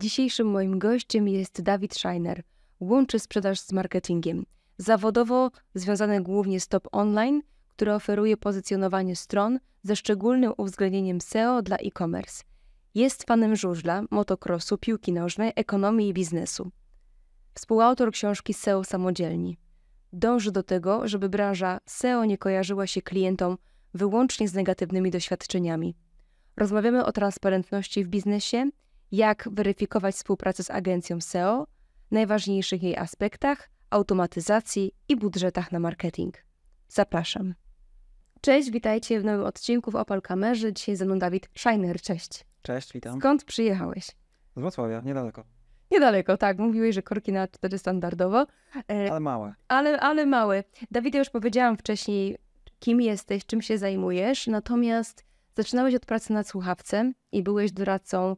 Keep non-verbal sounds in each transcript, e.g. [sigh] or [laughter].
Dzisiejszym moim gościem jest Dawid Scheiner. Łączy sprzedaż z marketingiem. Zawodowo związany głównie z Top Online, który oferuje pozycjonowanie stron ze szczególnym uwzględnieniem SEO dla e-commerce. Jest fanem żużla, motocrossu, piłki nożnej, ekonomii i biznesu. Współautor książki SEO Samodzielni. Dąży do tego, żeby branża SEO nie kojarzyła się klientom wyłącznie z negatywnymi doświadczeniami. Rozmawiamy o transparentności w biznesie – jak weryfikować współpracę z agencją SEO, najważniejszych jej aspektach, automatyzacji i budżetach na marketing. Zapraszam. Cześć, witajcie w nowym odcinku w Opal Kamerze. Dzisiaj ze mną Dawid Szajner. Cześć. Cześć, witam. Skąd przyjechałeś? Z Wrocławia, niedaleko. Niedaleko, tak. Mówiłeś, że korki na 4 standardowo. E, ale małe. Ale, ale małe. Dawidę już powiedziałam wcześniej, kim jesteś, czym się zajmujesz, natomiast zaczynałeś od pracy nad słuchawcem i byłeś doradcą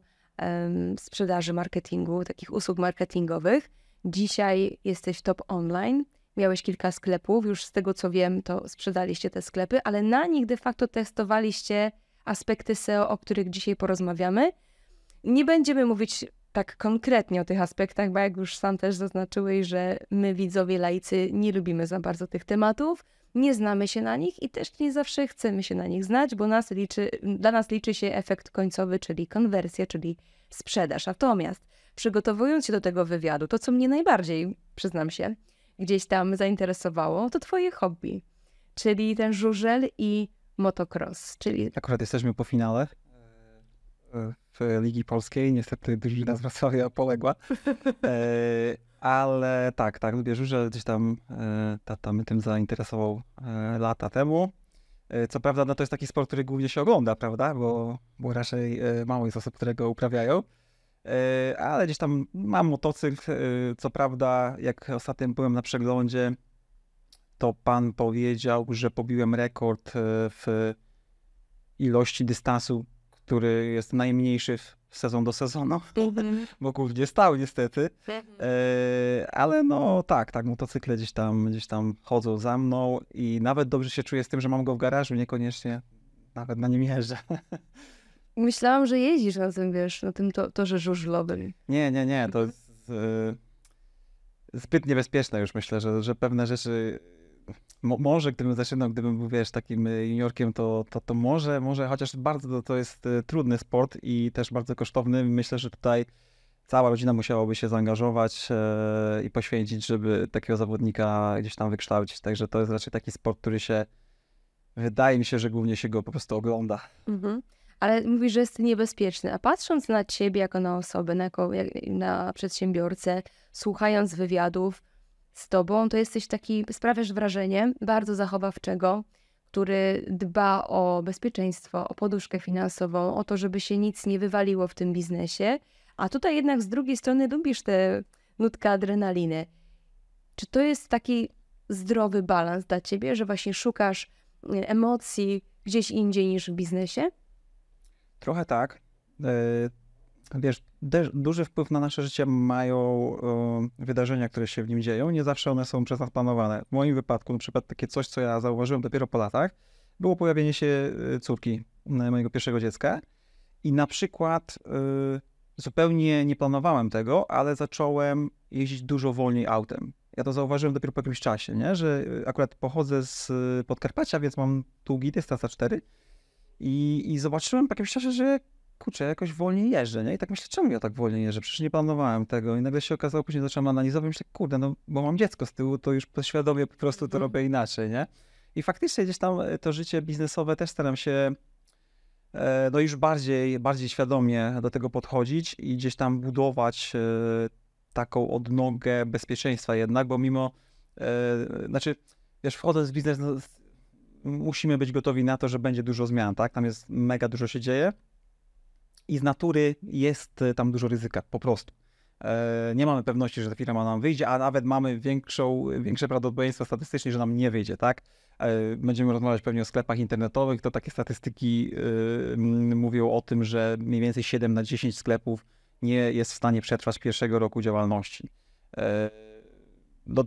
sprzedaży, marketingu, takich usług marketingowych. Dzisiaj jesteś top online. Miałeś kilka sklepów, już z tego co wiem, to sprzedaliście te sklepy, ale na nich de facto testowaliście aspekty SEO, o których dzisiaj porozmawiamy. Nie będziemy mówić tak konkretnie o tych aspektach, bo jak już sam też zaznaczyłeś, że my widzowie laicy nie lubimy za bardzo tych tematów nie znamy się na nich i też nie zawsze chcemy się na nich znać, bo nas liczy, dla nas liczy się efekt końcowy, czyli konwersja, czyli sprzedaż. Natomiast przygotowując się do tego wywiadu, to co mnie najbardziej, przyznam się, gdzieś tam zainteresowało, to twoje hobby, czyli ten żużel i motocross. Czyli... Akurat jesteśmy po finale e, w Ligi Polskiej, niestety drużyna z Wrocławia poległa. E, ale tak, tak, lubię że gdzieś tam e, tata mnie tym zainteresował e, lata temu. E, co prawda, no to jest taki sport, który głównie się ogląda, prawda, bo, bo raczej e, mało jest osób, które go uprawiają. E, ale gdzieś tam mam motocykl, e, co prawda, jak ostatnio byłem na przeglądzie, to pan powiedział, że pobiłem rekord e, w ilości dystansu, który jest najmniejszy w sezon do sezonu, bo mhm. [laughs] głównie stał niestety. Mhm. E, ale no tak, tak, motocykle gdzieś tam, gdzieś tam chodzą za mną i nawet dobrze się czuję z tym, że mam go w garażu, niekoniecznie nawet na nim jeżdżę. [laughs] Myślałam, że jeździsz na tym, wiesz, na tym to, torze żużlowym. Nie, nie, nie, to jest e, zbyt niebezpieczne już myślę, że, że pewne rzeczy Mo, może gdybym zaczynał, gdybym był, wiesz, takim y, juniorkiem, to, to, to może, może, chociaż bardzo to, to jest y, trudny sport i też bardzo kosztowny. Myślę, że tutaj cała rodzina musiałaby się zaangażować e, i poświęcić, żeby takiego zawodnika gdzieś tam wykształcić. Także to jest raczej taki sport, który się, wydaje mi się, że głównie się go po prostu ogląda. Mhm. Ale mówisz, że jest niebezpieczny. A patrząc na ciebie jako na osobę, na, jako, na przedsiębiorcę, słuchając wywiadów, z tobą, to jesteś taki, sprawiasz wrażenie bardzo zachowawczego, który dba o bezpieczeństwo, o poduszkę finansową, o to, żeby się nic nie wywaliło w tym biznesie. A tutaj jednak z drugiej strony lubisz tę nutkę adrenaliny. Czy to jest taki zdrowy balans dla ciebie, że właśnie szukasz y, emocji gdzieś indziej niż w biznesie? Trochę tak. E, wiesz, duży wpływ na nasze życie mają e, wydarzenia, które się w nim dzieją. Nie zawsze one są przez nas planowane. W moim wypadku, na przykład takie coś, co ja zauważyłem dopiero po latach, było pojawienie się e, córki e, mojego pierwszego dziecka. I na przykład zupełnie nie planowałem tego, ale zacząłem jeździć dużo wolniej autem. Ja to zauważyłem dopiero po jakimś czasie, nie? że akurat pochodzę z Podkarpacia, więc mam długi dystans A4. I, I, zobaczyłem po jakimś czasie, że kurczę, jakoś wolniej jeżdżę, nie? I tak myślę, czemu ja tak wolniej jeżdżę? Przecież nie planowałem tego. I nagle się okazało, później zacząłem analizować, myślę, kurde, no bo mam dziecko z tyłu, to już poświadomie po prostu to mhm. robię inaczej, nie? I faktycznie gdzieś tam e, to życie biznesowe też staram się e, no już bardziej, bardziej świadomie do tego podchodzić i gdzieś tam budować e, taką odnogę bezpieczeństwa jednak, bo mimo, znaczy, wiesz, wchodząc w biznes, no, musimy być gotowi na to, że będzie dużo zmian, tak? Tam jest mega dużo się dzieje, i z natury jest e, tam dużo ryzyka, po prostu. E, nie mamy pewności, że ta firma nam wyjdzie, a nawet mamy większą, większe prawdopodobieństwo statystycznie, że nam nie wyjdzie, tak? E, będziemy rozmawiać pewnie o sklepach internetowych, to takie statystyki mówią o tym, że mniej więcej 7 na 10 sklepów nie jest w stanie przetrwać pierwszego roku działalności. No,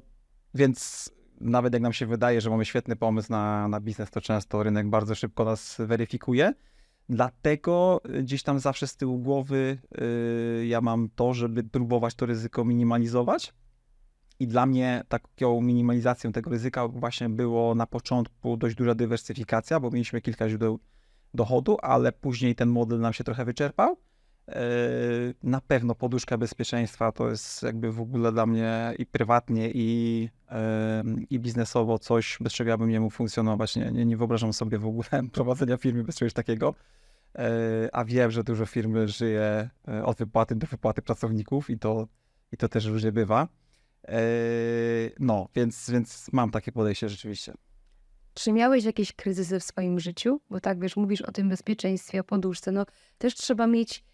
więc nawet jak nam się wydaje, że mamy świetny pomysł na, na biznes, to często rynek bardzo szybko nas weryfikuje Dlatego y, gdzieś tam zawsze z tyłu głowy y, ja mam to, żeby próbować to ryzyko minimalizować. I dla mnie taką minimalizacją tego ryzyka właśnie było na początku dość duża dywersyfikacja, bo mieliśmy kilka źródeł dochodu, ale później ten model nam się trochę wyczerpał. Yy, na pewno poduszka bezpieczeństwa to jest jakby w ogóle dla mnie i prywatnie, i, yy, i biznesowo coś, bez czego ja bym nie mógł funkcjonować. Nie, nie, nie wyobrażam sobie w ogóle [laughs] prowadzenia firmy bez czegoś takiego. Yy, a wiem, że dużo firmy żyje od wypłaty do wypłaty pracowników i to, i to też różnie bywa. No, więc, więc mam takie podejście rzeczywiście. Czy miałeś jakieś kryzysy w swoim życiu? Bo tak wiesz, mówisz o tym bezpieczeństwie, o poduszce. No też trzeba mieć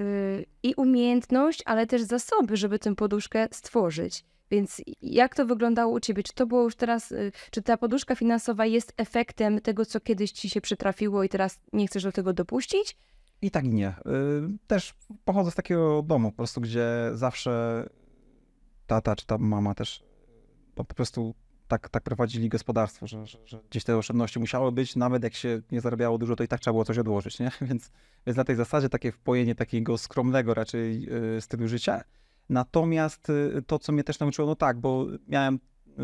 Y, i umiejętność, ale też zasoby, żeby tę poduszkę stworzyć. Więc jak to wyglądało u ciebie? Czy to było już teraz, y, czy ta poduszka finansowa jest efektem tego, co kiedyś ci się przytrafiło i teraz nie chcesz do tego dopuścić? I tak nie. Y, też pochodzę z takiego domu, po prostu, gdzie zawsze tata czy ta mama też po prostu tak, tak prowadzili gospodarstwo, że, że, gdzieś te oszczędności musiały być, nawet jak się nie zarabiało dużo, to i tak trzeba było coś odłożyć, nie? [laughs] Więc, więc na tej zasadzie takie wpojenie takiego skromnego raczej y, stylu życia. Natomiast y, to, co mnie też nauczyło, no tak, bo miałem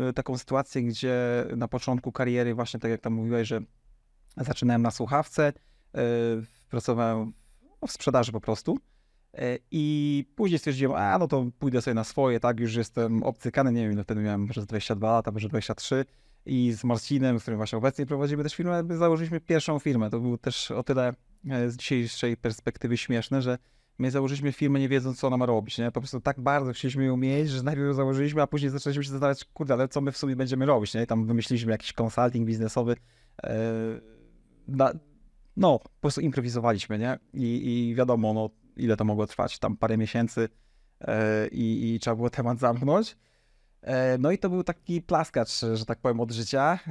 y, taką sytuację, gdzie na początku kariery, właśnie tak jak tam mówiłeś, że zaczynałem na słuchawce, pracowałem no, w sprzedaży po prostu. E, I później stwierdziłem, a no to pójdę sobie na swoje, tak, już jestem obcykany, nie wiem, no wtedy miałem może 22 lata, może 23 i z Marcinem, z którym właśnie obecnie prowadzimy też firmę, założyliśmy pierwszą firmę. To było też o tyle e, z dzisiejszej perspektywy śmieszne, że my założyliśmy firmę nie wiedząc, co ona ma robić, nie? Po prostu tak bardzo chcieliśmy ją mieć, że najpierw ją założyliśmy, a później zaczęliśmy się zastanawiać, kurde, ale co my w sumie będziemy robić, nie? I tam wymyśliliśmy jakiś konsulting biznesowy, yy, na, no, po prostu improwizowaliśmy, nie? I, i wiadomo, no, ile to mogło trwać, tam parę miesięcy e, i, i trzeba było temat zamknąć. E, no i to był taki plaskacz, że tak powiem, od życia. E,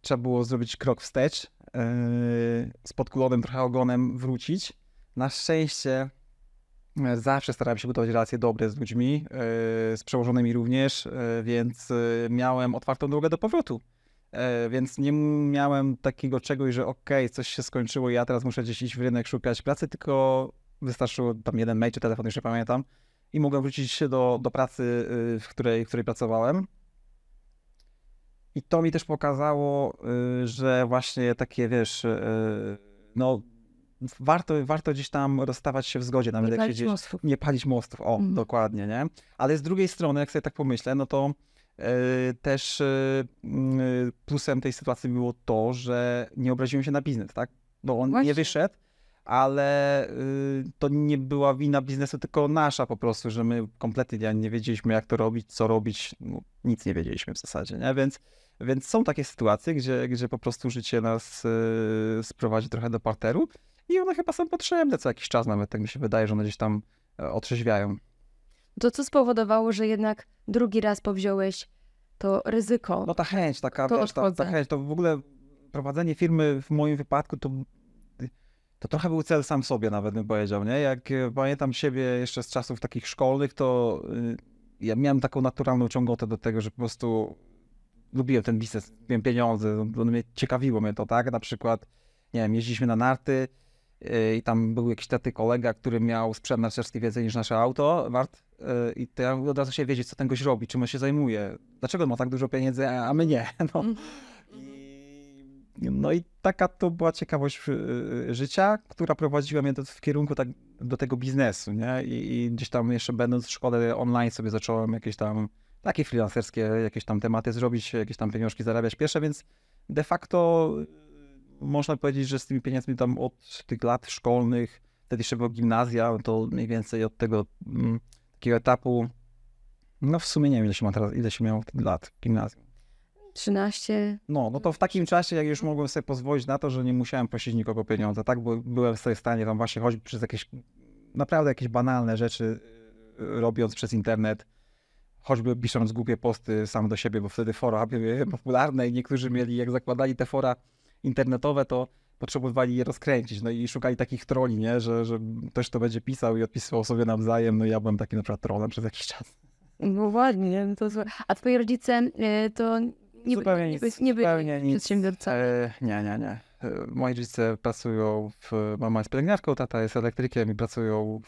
trzeba było zrobić krok wstecz, z podkulonym trochę ogonem wrócić. Na szczęście zawsze starałem się budować relacje dobre z ludźmi, z przełożonymi również, więc miałem otwartą drogę do powrotu. E, więc nie miałem takiego czegoś, że okej, okay, coś się skończyło i ja teraz muszę gdzieś iść w rynek szukać pracy, tylko wystarczył tam jeden mail czy telefon, już nie pamiętam, i mogłem wrócić się do, do pracy, y, w której, w której pracowałem. I to mi też pokazało, y, że właśnie takie, wiesz, y, no warto, warto gdzieś tam rozstawać się w zgodzie. Nawet nie palić gdzieś, mostów. Nie palić mostów, o, mm. dokładnie, nie? Ale z drugiej strony, jak sobie tak pomyślę, no to E, też e, e, plusem tej sytuacji było to, że nie obraziłem się na biznes, tak? Bo on Właśnie. nie wyszedł, ale to nie była wina biznesu, tylko nasza po prostu, że my kompletnie nie wiedzieliśmy, jak to robić, co robić, no, nic nie wiedzieliśmy w zasadzie, nie? Więc, więc są takie sytuacje, gdzie, gdzie po prostu życie nas sprowadzi trochę do parteru i one chyba są potrzebne co jakiś czas nawet, tak mi się wydaje, że one gdzieś tam otrzeźwiają. To co spowodowało, że jednak drugi raz powziąłeś to ryzyko? No ta chęć taka, to wiesz, ta, ta chęć, to w ogóle prowadzenie firmy w moim wypadku to to trochę był cel sam sobie nawet bym powiedział, nie? Jak e, pamiętam siebie jeszcze z czasów takich szkolnych, to e, ja miałem taką naturalną ciągotę do tego, że po prostu lubiłem ten biznes, miałem pieniądze, mnie, ciekawiło mnie to, tak? Na przykład, nie wiem, jeździliśmy na narty, i tam był jakiś taty kolega, który miał sprzęt narciarski więcej niż nasze auto, wart i to ja od razu się wiedzieć, co ten gość robi, czym on się zajmuje, dlaczego ma tak dużo pieniędzy, a my nie. [laughs] No. Mhm. No i taka to była ciekawość y, y, życia, która prowadziła mnie w kierunku tak, do tego biznesu, nie? I, I, gdzieś tam jeszcze będąc w szkole online sobie zacząłem jakieś tam takie freelancerskie jakieś tam tematy zrobić, jakieś tam pieniążki zarabiać pierwsze, więc de facto można powiedzieć, że z tymi pieniędzmi tam od tych lat szkolnych, wtedy jeszcze było gimnazja, to mniej więcej od tego mm, takiego etapu, no w sumie nie wiem, ile się ma teraz, ile się miało wtedy lat gimnazjum. 13. No, no to w takim czasie, jak już mogłem sobie pozwolić na to, że nie musiałem prosić nikogo o pieniądze, tak? Bo byłem sobie w stanie tam właśnie chodzić przez jakieś, naprawdę jakieś banalne rzeczy, y, robiąc przez internet, choćby pisząc głupie posty sam do siebie, bo wtedy fora były popularne i niektórzy mieli, jak zakładali te fora, internetowe, to potrzebowali je rozkręcić, no i szukali takich troli, nie, że, że ktoś to będzie pisał i odpisywał sobie nawzajem, no ja byłem takim na przykład trolem przez jakiś czas. No ładnie, no to A twoi rodzice e, to nie, zupełnie nie, nic, nie byli zupełnie nic. przedsiębiorcami? E, nie, nie, nie. E, moi rodzice pracują, w, mama jest pielęgniarką, tata jest elektrykiem i pracują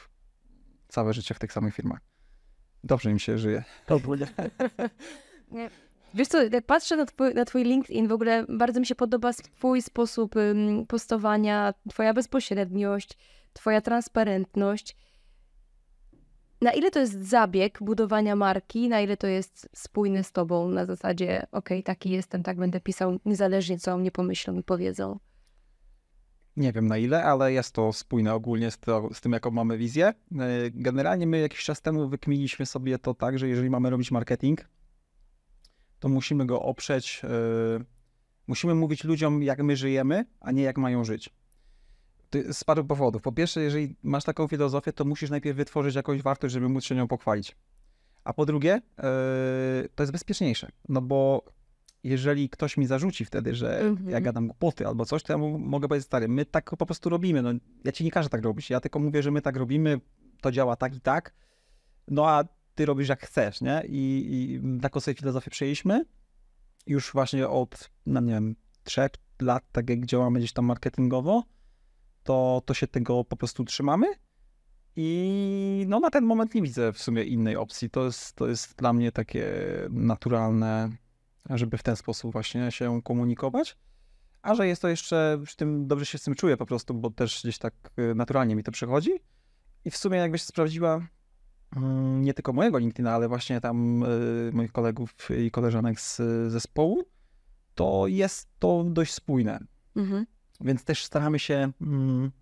całe życie w tych samych firmach. Dobrze im się żyje. Dobrze. [laughs] Wiesz co, jak patrzę na twój, na twój LinkedIn, w ogóle bardzo mi się podoba twój sposób postowania, twoja bezpośredniość, twoja transparentność. Na ile to jest zabieg budowania marki, na ile to jest spójne z tobą na zasadzie, okej, okay, taki jestem, tak będę pisał, niezależnie co o mnie pomyślą i powiedzą. Nie wiem na ile, ale jest to spójne ogólnie z, to, z, tym, jaką mamy wizję. E, generalnie my jakiś czas temu wykminiliśmy sobie to tak, że jeżeli mamy robić marketing, to musimy go oprzeć. E, musimy mówić ludziom, jak my żyjemy, a nie jak mają żyć. Z paru powodów. Po pierwsze, jeżeli masz taką filozofię, to musisz najpierw wytworzyć jakąś wartość, żeby móc się nią pochwalić. A po drugie, e, to jest bezpieczniejsze, no bo jeżeli ktoś mi zarzuci wtedy, że mm -hmm. ja gadam głupoty albo coś, to ja mu mogę powiedzieć, stary, my tak po prostu robimy, no ja ci nie każę tak robić, ja tylko mówię, że my tak robimy, to działa tak i tak, no a ty robisz jak chcesz, nie? I, i taką sobie filozofię przyjęliśmy. Już właśnie od, no nie wiem, trzech lat, tak jak działamy gdzieś tam marketingowo, to, to się tego po prostu trzymamy. I no na ten moment nie widzę w sumie innej opcji. To jest, to jest dla mnie takie naturalne, żeby w ten sposób właśnie się komunikować. A że jest to jeszcze, przy tym dobrze się z tym czuję po prostu, bo też gdzieś tak y, naturalnie mi to przychodzi. I w sumie jakbyś sprawdziła, Mm, nie tylko mojego LinkedIna, ale właśnie tam e, moich kolegów i koleżanek z zespołu, to jest to dość spójne. Mhm. Więc też staramy się. Mm,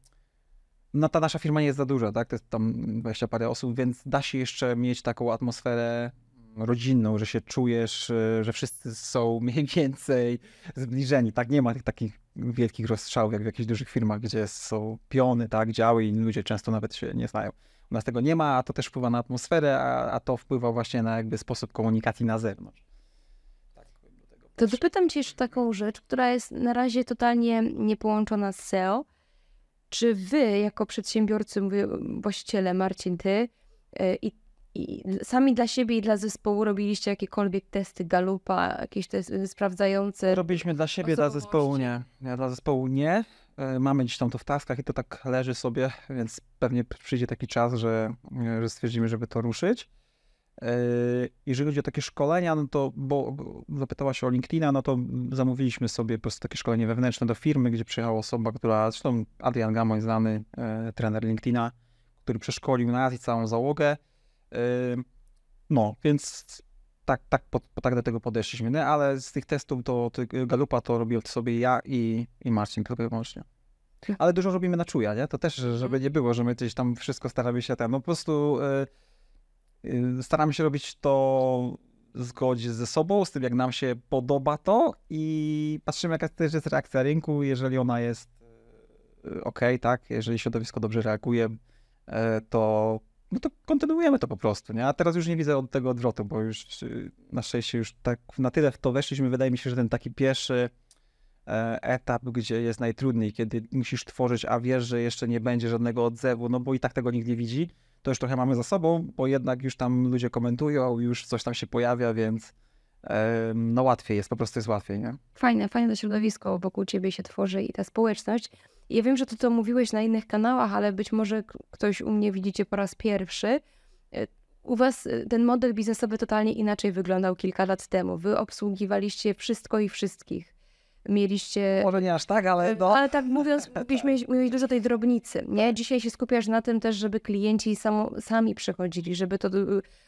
no ta nasza firma nie jest za duża, tak? To jest tam 20 parę osób, więc da się jeszcze mieć taką atmosferę rodzinną, że się czujesz, e, że wszyscy są [laughs] mniej więcej zbliżeni, tak? Nie ma tych takich wielkich rozstrzałów jak w jakichś dużych firmach, gdzie są piony, tak? Działy i ludzie często nawet się nie znają. U nas tego nie ma, a to też wpływa na atmosferę, a, a to wpływa właśnie na jakby sposób komunikacji na zewnątrz. Tak, to dopytam cię jeszcze taką rzecz, która jest na razie totalnie niepołączona z SEO. Czy wy, jako przedsiębiorcy, mówię, właściciele, Marcin, ty e, i, i sami dla siebie i dla zespołu robiliście jakiekolwiek testy Galupa, jakieś testy sprawdzające? Robiliśmy dla siebie, dla zespołu nie. Ja dla zespołu nie. E, mamy gdzieś tam to w taskach i to tak leży sobie, więc pewnie przyjdzie taki czas, że, e, że stwierdzimy, żeby to ruszyć. E, jeżeli chodzi o takie szkolenia, no to, bo zapytała się o LinkedIna, no to zamówiliśmy sobie po prostu takie szkolenie wewnętrzne do firmy, gdzie przyjechała osoba, która, zresztą Adrian Gamoń, znany trener LinkedIna, który przeszkolił nas i całą załogę. No, więc tak, tak, po, tak do tego podeszliśmy, nie? No, ale z tych testów to, galupa to robił sobie ja i, i Marcin tylko i wyłącznie. Hm. Ale dużo robimy na czuja, nie? To też, żeby mhm. nie było, że my gdzieś tam wszystko staramy się tam. No po prostu y, y, staramy się robić to zgodzić ze sobą, z tym jak nam się podoba to i patrzymy jaka też jest reakcja rynku, jeżeli ona jest e, okej, ok, tak? Jeżeli środowisko dobrze reaguje, to no to kontynuujemy to po prostu, nie? A teraz już nie widzę od tego odwrotu, bo już y, na szczęście już tak na tyle w to weszliśmy. Wydaje mi się, że ten taki pierwszy e, etap, gdzie jest najtrudniej, kiedy musisz tworzyć, a wiesz, że jeszcze nie będzie żadnego odzewu, no bo i tak tego nikt nie widzi, to już trochę mamy za sobą, bo jednak już tam ludzie komentują, już coś tam się pojawia, więc no łatwiej jest, po prostu jest łatwiej, nie? Fajne, fajne to środowisko wokół ciebie się tworzy i ta społeczność. Ja wiem, że ty to mówiłeś na innych kanałach, ale być może ktoś u mnie widzicie po raz pierwszy. E, u was e, ten model biznesowy totalnie inaczej wyglądał kilka lat temu. Wy obsługiwaliście wszystko i wszystkich. Mieliście. Może nie aż tak, ale. E, no. Ale tak mówiąc, [laughs] tak. mieliście dużo tej drobnicy. Nie? Dzisiaj się skupiasz na tym też, żeby klienci sami przychodzili, żeby to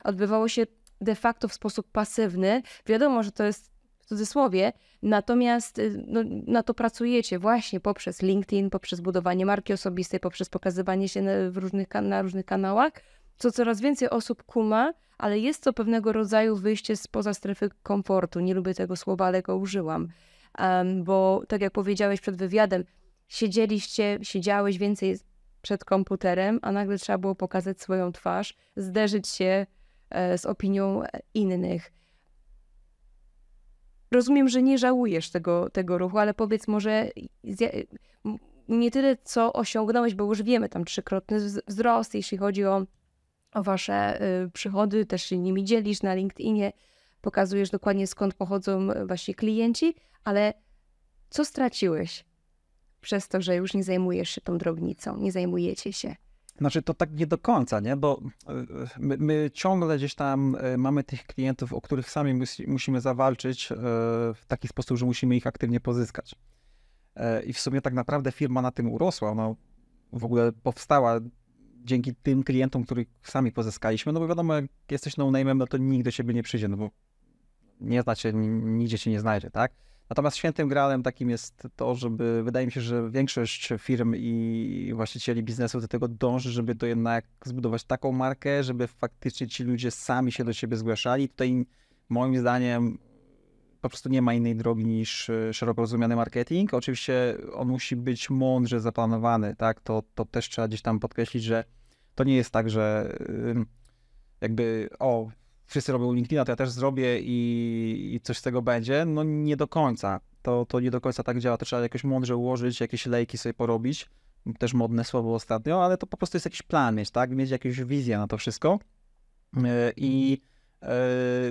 odbywało się de facto w sposób pasywny. Wiadomo, że to jest w cudzysłowie, natomiast y, no, na to pracujecie właśnie poprzez LinkedIn, poprzez budowanie marki osobistej, poprzez pokazywanie się na różnych, na różnych kanałach, co coraz więcej osób kuma, ale jest to pewnego rodzaju wyjście spoza strefy komfortu. Nie lubię tego słowa, ale go użyłam. Um, bo tak jak powiedziałeś przed wywiadem, siedzieliście, siedziałeś więcej przed komputerem, a nagle trzeba było pokazać swoją twarz, zderzyć się e, z opinią innych rozumiem, że nie żałujesz tego, tego ruchu, ale powiedz może nie tyle, co osiągnąłeś, bo już wiemy tam trzykrotny wzrost, jeśli chodzi o, o wasze y, przychody, też się nimi dzielisz na LinkedInie, pokazujesz dokładnie skąd pochodzą y, wasi klienci, ale co straciłeś przez to, że już nie zajmujesz się tą drobnicą, nie zajmujecie się? Znaczy to tak nie do końca, nie? Bo e, my, my ciągle gdzieś tam e, mamy tych klientów, o których sami musi, musimy zawalczyć e, w taki sposób, że musimy ich aktywnie pozyskać. I w sumie tak naprawdę firma na tym urosła. Ona w ogóle powstała dzięki tym klientom, których sami pozyskaliśmy. No bo wiadomo, jak jesteś no-name'em, no to nikt do siebie nie przyjdzie, no bo nie znacie, nigdzie cię nie znajdzie, tak? Natomiast świętym gralem takim jest to, żeby wydaje mi się, że większość firm i właścicieli biznesu do tego dąży, żeby to jednak zbudować taką markę, żeby faktycznie ci ludzie sami się do siebie zgłaszali. Tutaj moim zdaniem po prostu nie ma innej drogi niż e, szeroko rozumiany marketing. Oczywiście on musi być mądrze zaplanowany, tak? To, to też trzeba gdzieś tam podkreślić, że to nie jest tak, że jakby o, wszyscy robią LinkedIna, to ja też zrobię i, i coś z tego będzie. No nie do końca. To, to nie do końca tak działa. To trzeba jakoś mądrze ułożyć, jakieś lejki sobie porobić. Też modne słowo ostatnio, ale to po prostu jest jakiś plan mieć, tak? Mieć jakąś wizję na to wszystko. E, I E,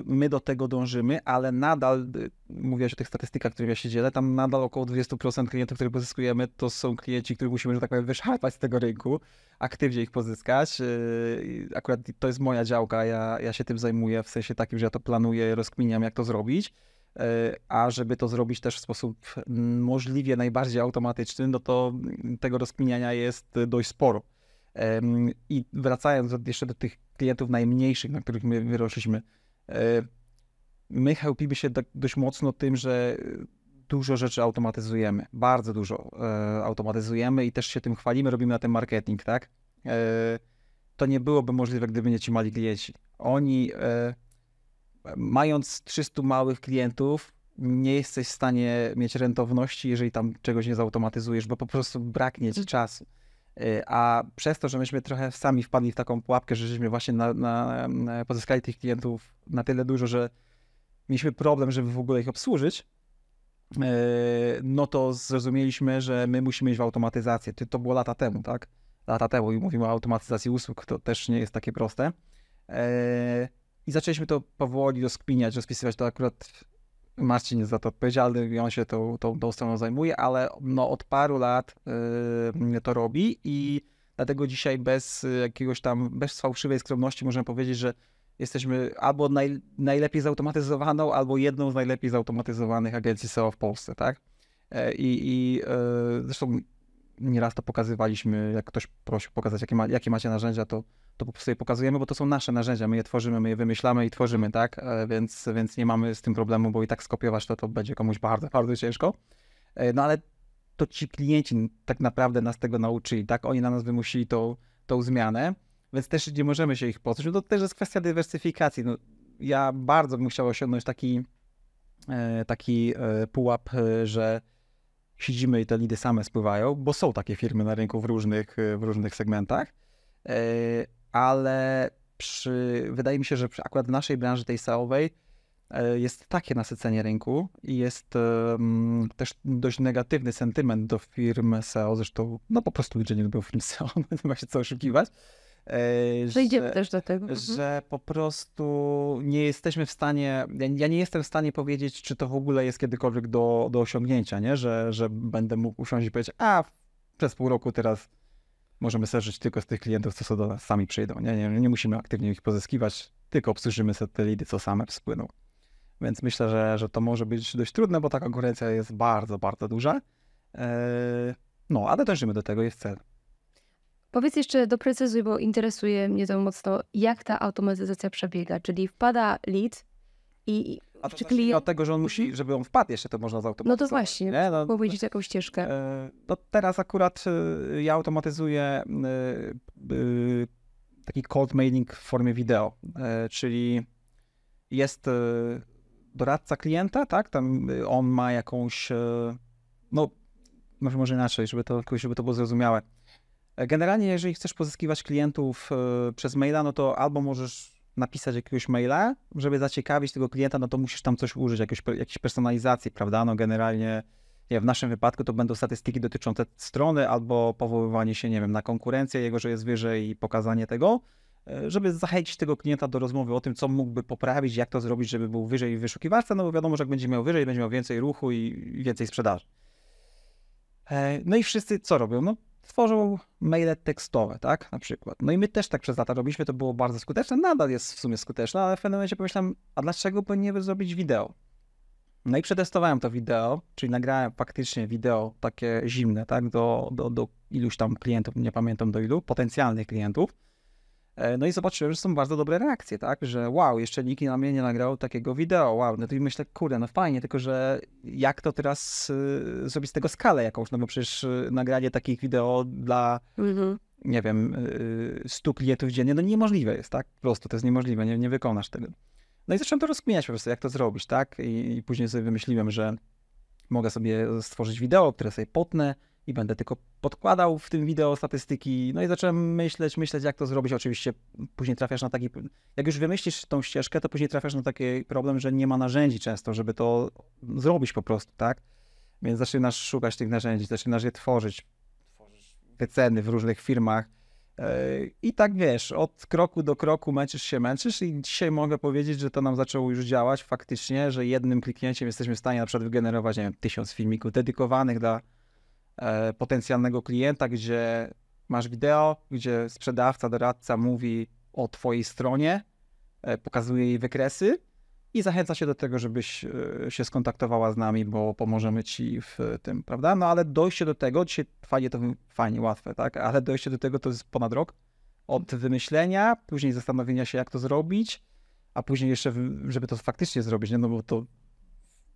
my do tego dążymy, ale nadal, y, mówiłaś o tych statystykach, którymi ja się dzielę, tam nadal około 20% klientów, których pozyskujemy, to są klienci, których musimy, że tak powiem, wyszarpać z tego rynku, aktywnie ich pozyskać. E, akurat to jest moja działka, ja, ja się tym zajmuję w sensie takim, że ja to planuję, rozkminiam, jak to zrobić e, a żeby to zrobić też w sposób możliwie najbardziej automatyczny, no to tego rozkminiania jest dość sporo. I wracając jeszcze do tych klientów najmniejszych, na których my wyrośliśmy. E, my helpimy się dość mocno tym, że dużo rzeczy automatyzujemy, bardzo dużo e, automatyzujemy i też się tym chwalimy, robimy na ten marketing, tak? E, to nie byłoby możliwe, gdyby nie ci mali klienci. Oni, mając 300 małych klientów, nie jesteś w stanie mieć rentowności, jeżeli tam czegoś nie zautomatyzujesz, bo po prostu braknie ci mm. czasu. Y, a przez to, że myśmy trochę sami wpadli w taką pułapkę, że żeśmy właśnie na, na, e, pozyskali tych klientów na tyle dużo, że mieliśmy problem, żeby w ogóle ich obsłużyć, y, no to zrozumieliśmy, że my musimy iść w automatyzację. To było lata temu, tak? Lata temu i mówimy o automatyzacji usług, to też nie jest takie proste. E, I zaczęliśmy to powoli rozkminiać, rozpisywać to akurat Marcin jest za to odpowiedzialny i on się tą, tą, tą stroną zajmuje, ale no, od paru lat yy, to robi i dlatego dzisiaj bez y, jakiegoś tam, bez fałszywej skromności możemy powiedzieć, że jesteśmy albo naj, najlepiej zautomatyzowaną, albo jedną z najlepiej zautomatyzowanych agencji SEO w Polsce, tak? E, I, i yy, zresztą nieraz to pokazywaliśmy, jak ktoś prosił pokazać, jakie, ma, jakie macie narzędzia, to, to po prostu je pokazujemy, bo to są nasze narzędzia, my je tworzymy, my je wymyślamy i tworzymy, tak? E, więc, więc nie mamy z tym problemu, bo i tak skopiować to, to będzie komuś bardzo, bardzo ciężko. E, no ale to ci klienci tak naprawdę nas tego nauczyli, tak? Oni na nas wymusili tą, tą zmianę, więc też nie możemy się ich pozbyć. No to też jest kwestia dywersyfikacji. No, ja bardzo bym chciał osiągnąć taki, e, taki pułap, że siedzimy i te lidy same spływają, bo są takie firmy na rynku w różnych, y, w różnych segmentach, e, ale przy, wydaje mi się, że akurat w naszej branży tej seo jest takie nasycenie rynku i jest um, też dość negatywny sentyment do firm SEO, zresztą no po prostu ludzie nie lubią firm SEO, nie [laughs] ma się co oszukiwać, Przejdziemy też do tego. Mhm. Że po prostu nie jesteśmy w stanie, ja nie jestem w stanie powiedzieć, czy to w ogóle jest kiedykolwiek do, do osiągnięcia, nie? Że, że będę mógł usiąść i powiedzieć, a przez pół roku teraz możemy serzyć tylko z tych klientów, co do nas sami przyjdą. Nie, nie, nie musimy aktywnie ich pozyskiwać, tylko obsłużymy satelity, co same spłyną. Więc myślę, że, że to może być dość trudne, bo ta konkurencja jest bardzo, bardzo duża. E, no, ale dążymy do tego, jest cel. Powiedz jeszcze, doprecyzuj, bo interesuje mnie to mocno, jak ta automatyzacja przebiega, czyli wpada lead i... A to czy znaczy klient... od tego, że on musi, mhm. żeby on wpadł jeszcze, to można zautomatyzować. No to właśnie, nie? No, powiedzieć jakąś ścieżkę. E, no teraz akurat e, ja automatyzuję e, taki cold mailing w formie wideo, czyli jest doradca klienta, tak, tam on ma jakąś, no może inaczej, żeby to, żeby to było zrozumiałe Generalnie, jeżeli chcesz pozyskiwać klientów e, przez maila, no to albo możesz napisać jakiegoś maila, żeby zaciekawić tego klienta, no to musisz tam coś użyć, jakiejś personalizacji, prawda? No generalnie nie, w naszym wypadku to będą statystyki dotyczące strony albo powoływanie się, nie wiem, na konkurencję, jego, że jest wyżej i pokazanie tego, e, żeby zachęcić tego klienta do rozmowy o tym, co mógłby poprawić, jak to zrobić, żeby był wyżej w wyszukiwarce, no bo wiadomo, że jak będzie miał wyżej, będzie miał więcej ruchu i więcej sprzedaży. E, no i wszyscy co robią? No, Stworzył maile tekstowe, tak, na przykład. No i my też tak przez lata robiliśmy, to było bardzo skuteczne, nadal jest w sumie skuteczne, ale w pewnym momencie pomyślałem, a dlaczego by nie zrobić wideo? No i przetestowałem to wideo, czyli nagrałem faktycznie wideo takie zimne, tak, do, do, do iluś tam klientów, nie pamiętam do ilu, potencjalnych klientów. E, no i zobaczyłem, że są bardzo dobre reakcje, tak? Że wow, jeszcze nikt na mnie nie nagrał takiego wideo, wow. No to i myślę, kurde, no fajnie, tylko że jak to teraz y, zrobić z tego skalę jakąś? No bo przecież e, nagranie takich wideo dla, mhm. nie wiem, y, 100 klientów dziennie, no niemożliwe jest, tak? Po prostu to jest niemożliwe, nie, nie wykonasz tego. No i zacząłem to rozkminiać po prostu, jak to zrobić, tak? I, i później sobie wymyśliłem, że mogę sobie stworzyć wideo, które sobie potnę, i będę tylko podkładał w tym wideo statystyki. No i zacząłem myśleć, myśleć, jak to zrobić. Oczywiście później trafiasz na taki. Jak już wymyślisz tą ścieżkę, to później trafiasz na taki problem, że nie ma narzędzi często, żeby to zrobić po prostu, tak? Więc zaczynasz szukać tych narzędzi, zaczynasz je tworzyć. Tworzysz wyceny w różnych firmach. E, I tak wiesz, od kroku do kroku męczysz się, męczysz i dzisiaj mogę powiedzieć, że to nam zaczęło już działać faktycznie, że jednym kliknięciem jesteśmy w stanie na przykład wygenerować, nie wiem, tysiąc filmików dedykowanych dla, E, potencjalnego klienta, gdzie masz wideo, gdzie sprzedawca, doradca mówi o Twojej stronie, e, pokazuje jej wykresy i zachęca się do tego, żebyś e, się skontaktowała z nami, bo pomożemy Ci w tym, prawda? No ale dojście do tego, dzisiaj fajnie to fajnie, łatwe, tak? Ale dojście do tego to jest ponad rok. Od wymyślenia, później zastanowienia się, jak to zrobić, a później jeszcze, żeby to faktycznie zrobić, nie? no bo to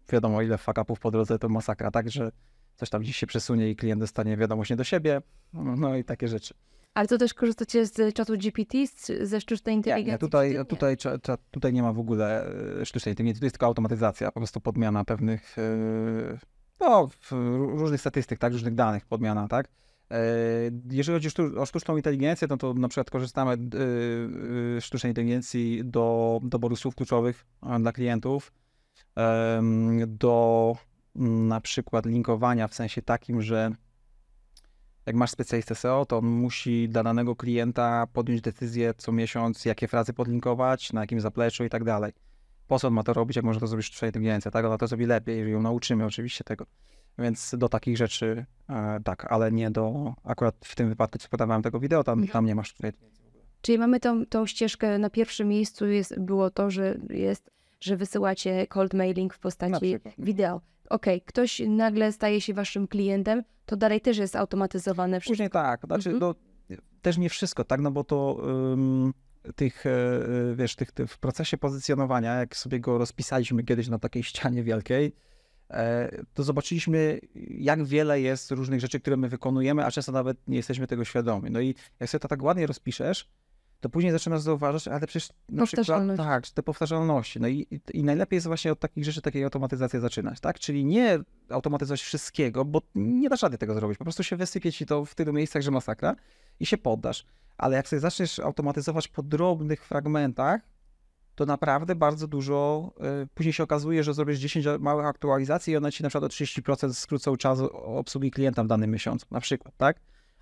wiadomo, ile fuck po drodze to masakra, także coś tam gdzieś się przesunie i klient dostanie wiadomość nie do siebie, no, i takie rzeczy. Ale to też korzystacie z czatu GPT, ze sztucznej inteligencji? Nie, tutaj, nie? Tutaj, cza, cza, tutaj nie ma w ogóle e, sztucznej inteligencji, to jest tylko automatyzacja, po prostu podmiana pewnych e, no, różnych statystyk, tak, różnych danych podmiana, tak. E, jeżeli chodzi o sztuczną inteligencję, no to na przykład korzystamy z sztucznej inteligencji do doboru słów kluczowych dla klientów, do na przykład linkowania w sensie takim, że jak masz specjalistę SEO, to on musi dla danego klienta podjąć decyzję co miesiąc, jakie frazy podlinkować, na jakim zapleczu i tak dalej. Po co on ma to robić, jak może to zrobić w więcej, tak? Ona to zrobi lepiej, jeżeli ją nauczymy oczywiście tego. Więc do takich rzeczy e, tak, ale nie do, akurat w tym wypadku, co podawałem tego wideo, tam, mhm. tam nie masz tutaj. Czyli mamy tą, tą ścieżkę, na pierwszym miejscu jest, było to, że jest, że wysyłacie cold mailing w postaci wideo ok, ktoś nagle staje się waszym klientem, to dalej też jest automatyzowane. Wszystko. Później tak, znaczy, mhm. no, też nie wszystko, tak, no bo to um, tych, e, e, wiesz, tych, tych, w procesie pozycjonowania, jak sobie go rozpisaliśmy kiedyś na takiej ścianie wielkiej, e, to zobaczyliśmy, jak wiele jest różnych rzeczy, które my wykonujemy, a często nawet nie jesteśmy tego świadomi. No i jak sobie to tak ładnie rozpiszesz, to później zaczynasz zauważać, ale przecież na przykład, tak, te powtarzalności. No i, i najlepiej jest właśnie od takich rzeczy, takiej automatyzacji zaczynać, tak? Czyli nie automatyzować wszystkiego, bo nie da rady tego zrobić. Po prostu się wysypie ci to w tylu miejscach, że masakra i się poddasz. Ale jak sobie zaczniesz automatyzować po drobnych fragmentach, to naprawdę bardzo dużo. Y, później się okazuje, że zrobisz 10 małych aktualizacji i one ci na przykład o 30% skrócą czas obsługi klienta w danym miesiącu, na przykład, tak?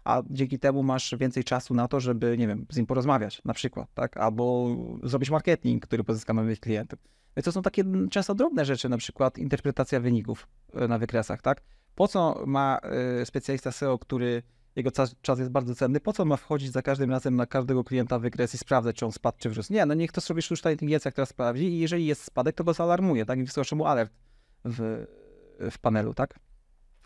a dzięki temu masz więcej czasu na to, żeby, nie wiem, z nim porozmawiać na przykład, tak? Albo zrobić marketing, który pozyska nowych klientów. Więc to są takie często drobne rzeczy, na przykład interpretacja wyników e, na wykresach, tak? Po co ma e, specjalista SEO, który jego czas, czas jest bardzo cenny, po co ma wchodzić za każdym razem na każdego klienta wykres i sprawdzać, czy on spadł, czy wzrósł? Nie, no niech to sobie sztuczna inteligencja, która sprawdzi i jeżeli jest spadek, to go zaalarmuje, tak? I wyskoczy mu alert w, w panelu, tak?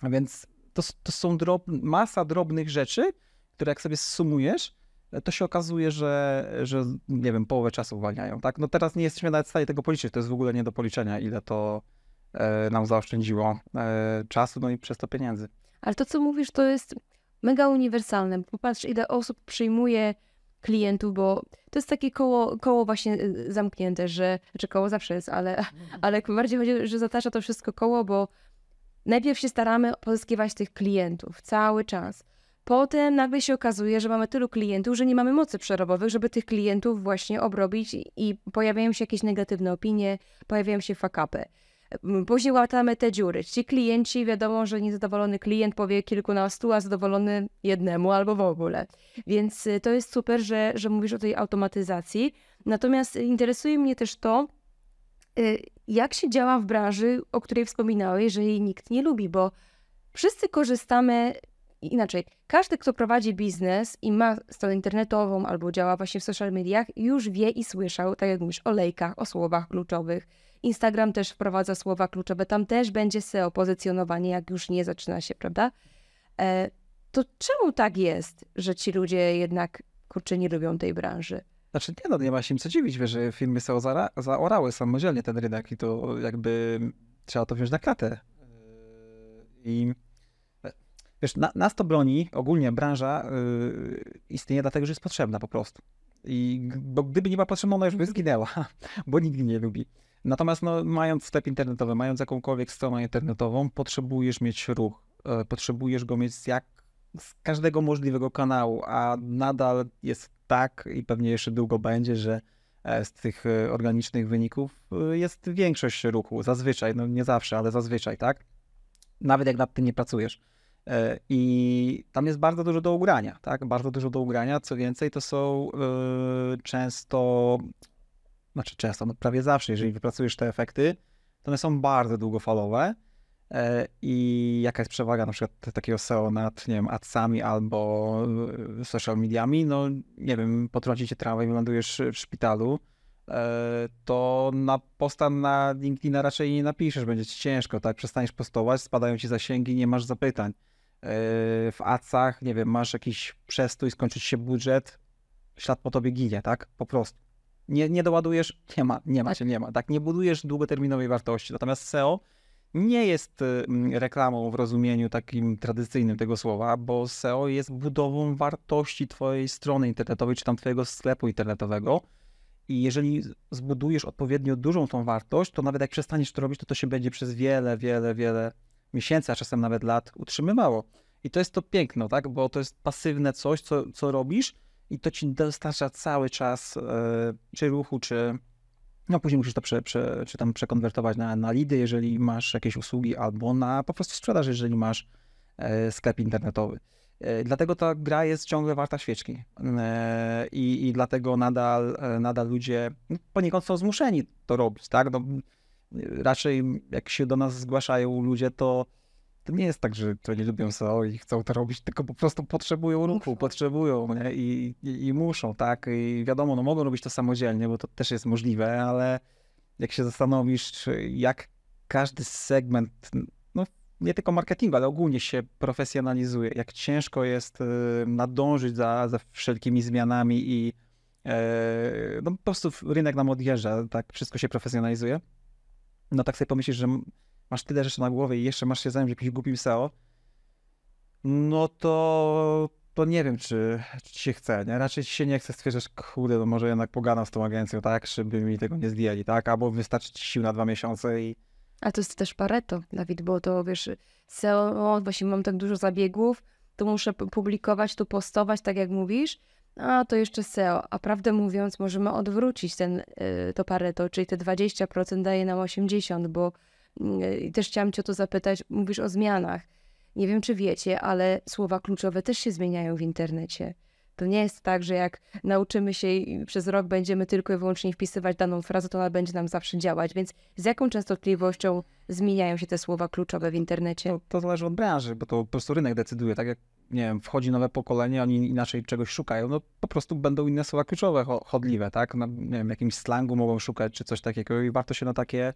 A więc to, to są drob, masa drobnych rzeczy, które jak sobie sumujesz, e, to się okazuje, że, że nie wiem, połowę czasu uwalniają, tak? No teraz nie jesteśmy nawet w stanie tego policzyć, to jest w ogóle nie do policzenia, ile to e, nam zaoszczędziło e, czasu, no i przez to pieniędzy. Ale to, co mówisz, to jest mega uniwersalne. Popatrz, ile osób przyjmuje klientów, bo to jest takie koło, koło właśnie e, zamknięte, że, czy znaczy koło zawsze jest, ale, ale bardziej chodzi, że zatacza to wszystko koło, bo Najpierw się staramy pozyskiwać tych klientów cały czas. Potem nagle się okazuje, że mamy tylu klientów, że nie mamy mocy przerobowych, żeby tych klientów właśnie obrobić i pojawiają się jakieś negatywne opinie, pojawiają się fakapy. Później łatamy te dziury. Ci klienci, wiadomo, że niezadowolony klient powie kilkunastu, a zadowolony jednemu albo w ogóle. Więc y, to jest super, że, że mówisz o tej automatyzacji. Natomiast interesuje mnie też to, y, jak się działa w branży, o której wspominałeś, że jej nikt nie lubi, bo wszyscy korzystamy inaczej. Każdy, kto prowadzi biznes i ma stronę internetową albo działa właśnie w social mediach, już wie i słyszał, tak jak mówisz, o lejkach, o słowach kluczowych. Instagram też wprowadza słowa kluczowe, tam też będzie SEO, pozycjonowanie, jak już nie zaczyna się, prawda? E, to czemu tak jest, że ci ludzie jednak, kurczę, nie lubią tej branży? Znaczy nie no, nie ma się im co dziwić, wiesz, że filmy są zaora, zaorały samodzielnie ten rynek i to jakby trzeba to wziąć na kratę. Yy, I e, wiesz, na, nas to broni, ogólnie branża yy, istnieje dlatego, że jest potrzebna po prostu. I bo gdyby nie była potrzebna, ona już by zginęła, [laughs] bo nikt nie lubi. Natomiast no, mając sklep internetowy, mając jakąkolwiek stronę internetową, potrzebujesz mieć ruch, e, potrzebujesz go mieć z jak z każdego możliwego kanału, a nadal jest tak i pewnie jeszcze długo będzie, że e, z tych e, organicznych wyników e, jest większość ruchu, zazwyczaj, no nie zawsze, ale zazwyczaj, tak? Nawet jak nad tym nie pracujesz. I tam jest bardzo dużo do ugrania, tak? Bardzo dużo do ugrania. Co więcej, to są często, znaczy często, no prawie zawsze, jeżeli wypracujesz te efekty, to one są bardzo długofalowe E, i jaka jest przewaga na przykład takiego SEO nad, nie wiem, adsami albo e, social mediami, no nie wiem, potrąci cię trawę i wylądujesz w szpitalu, e, to na postan na LinkedIna raczej nie napiszesz, będzie ci ciężko, tak, przestaniesz postować, spadają ci zasięgi, nie masz zapytań. W adsach, nie wiem, masz jakiś przestój, skończyć się budżet, ślad po tobie ginie, tak, po prostu. Nie, nie doładujesz, nie ma, nie ma tak. cię, nie ma, tak, nie budujesz długoterminowej wartości, natomiast SEO nie jest y, reklamą w rozumieniu takim tradycyjnym tego słowa, bo SEO jest budową wartości Twojej strony internetowej, czy tam Twojego sklepu internetowego. I jeżeli zbudujesz odpowiednio dużą tą wartość, to nawet jak przestaniesz to robić, to to się będzie przez wiele, wiele, wiele miesięcy, a czasem nawet lat utrzymywało. I to jest to piękno, tak? Bo to jest pasywne coś, co, co robisz i to ci dostarcza cały czas, yy, czy ruchu, czy, no później musisz to prze, prze, czy tam przekonwertować na, na lidy, jeżeli masz jakieś usługi, albo na po prostu sprzedaż, jeżeli masz e, sklep internetowy. E, dlatego ta gra jest ciągle warta świeczki e, i, i dlatego nadal, nadal ludzie no, poniekąd są zmuszeni to robić, tak? No, raczej jak się do nas zgłaszają ludzie, to to nie jest tak, że to nie lubią SEO i chcą to robić, tylko po prostu potrzebują ruchu, potrzebują nie? I, i, i muszą, tak? I wiadomo, no mogą robić to samodzielnie, bo to też jest możliwe, ale jak się zastanowisz, jak każdy segment, no nie tylko marketingu, ale ogólnie się profesjonalizuje, jak ciężko jest y, nadążyć za, za wszelkimi zmianami i e, no po prostu rynek nam odjeżdża, tak? Wszystko się profesjonalizuje. No tak sobie pomyślisz, że masz tyle rzeczy na głowie i jeszcze masz się zająć jakimś głupim SEO, no to, to nie wiem, czy, czy się chce, nie? Raczej się nie chce stwierdzać, kurde, no może jednak pogadam z tą agencją, tak, żeby mi tego nie zdjęli, tak, albo wystarczy ci sił na dwa miesiące i... A to jest też pareto, Dawid, bo to wiesz, SEO, właśnie mam tak dużo zabiegów, to muszę publikować, tu postować, tak jak mówisz, a to jeszcze SEO. A prawdę mówiąc, możemy odwrócić ten, y, to pareto, czyli te 20% daje nam 80%, bo Mm, e, I też chciałam Cię o to zapytać. Mówisz o zmianach. Nie wiem, czy wiecie, ale słowa kluczowe też się zmieniają w internecie. To nie jest tak, że jak nauczymy się i przez rok będziemy tylko i wyłącznie wpisywać daną frazę, to ona będzie nam zawsze działać. Więc z jaką częstotliwością zmieniają się te słowa kluczowe w internecie? To, to zależy od branży, bo to po prostu rynek decyduje. Tak jak, nie wiem, wchodzi nowe pokolenie, oni inaczej czegoś szukają, no po prostu będą inne słowa kluczowe, chodliwe, tak? Na, nie wiem, jakimś slangu mogą szukać czy coś takiego i warto się na takie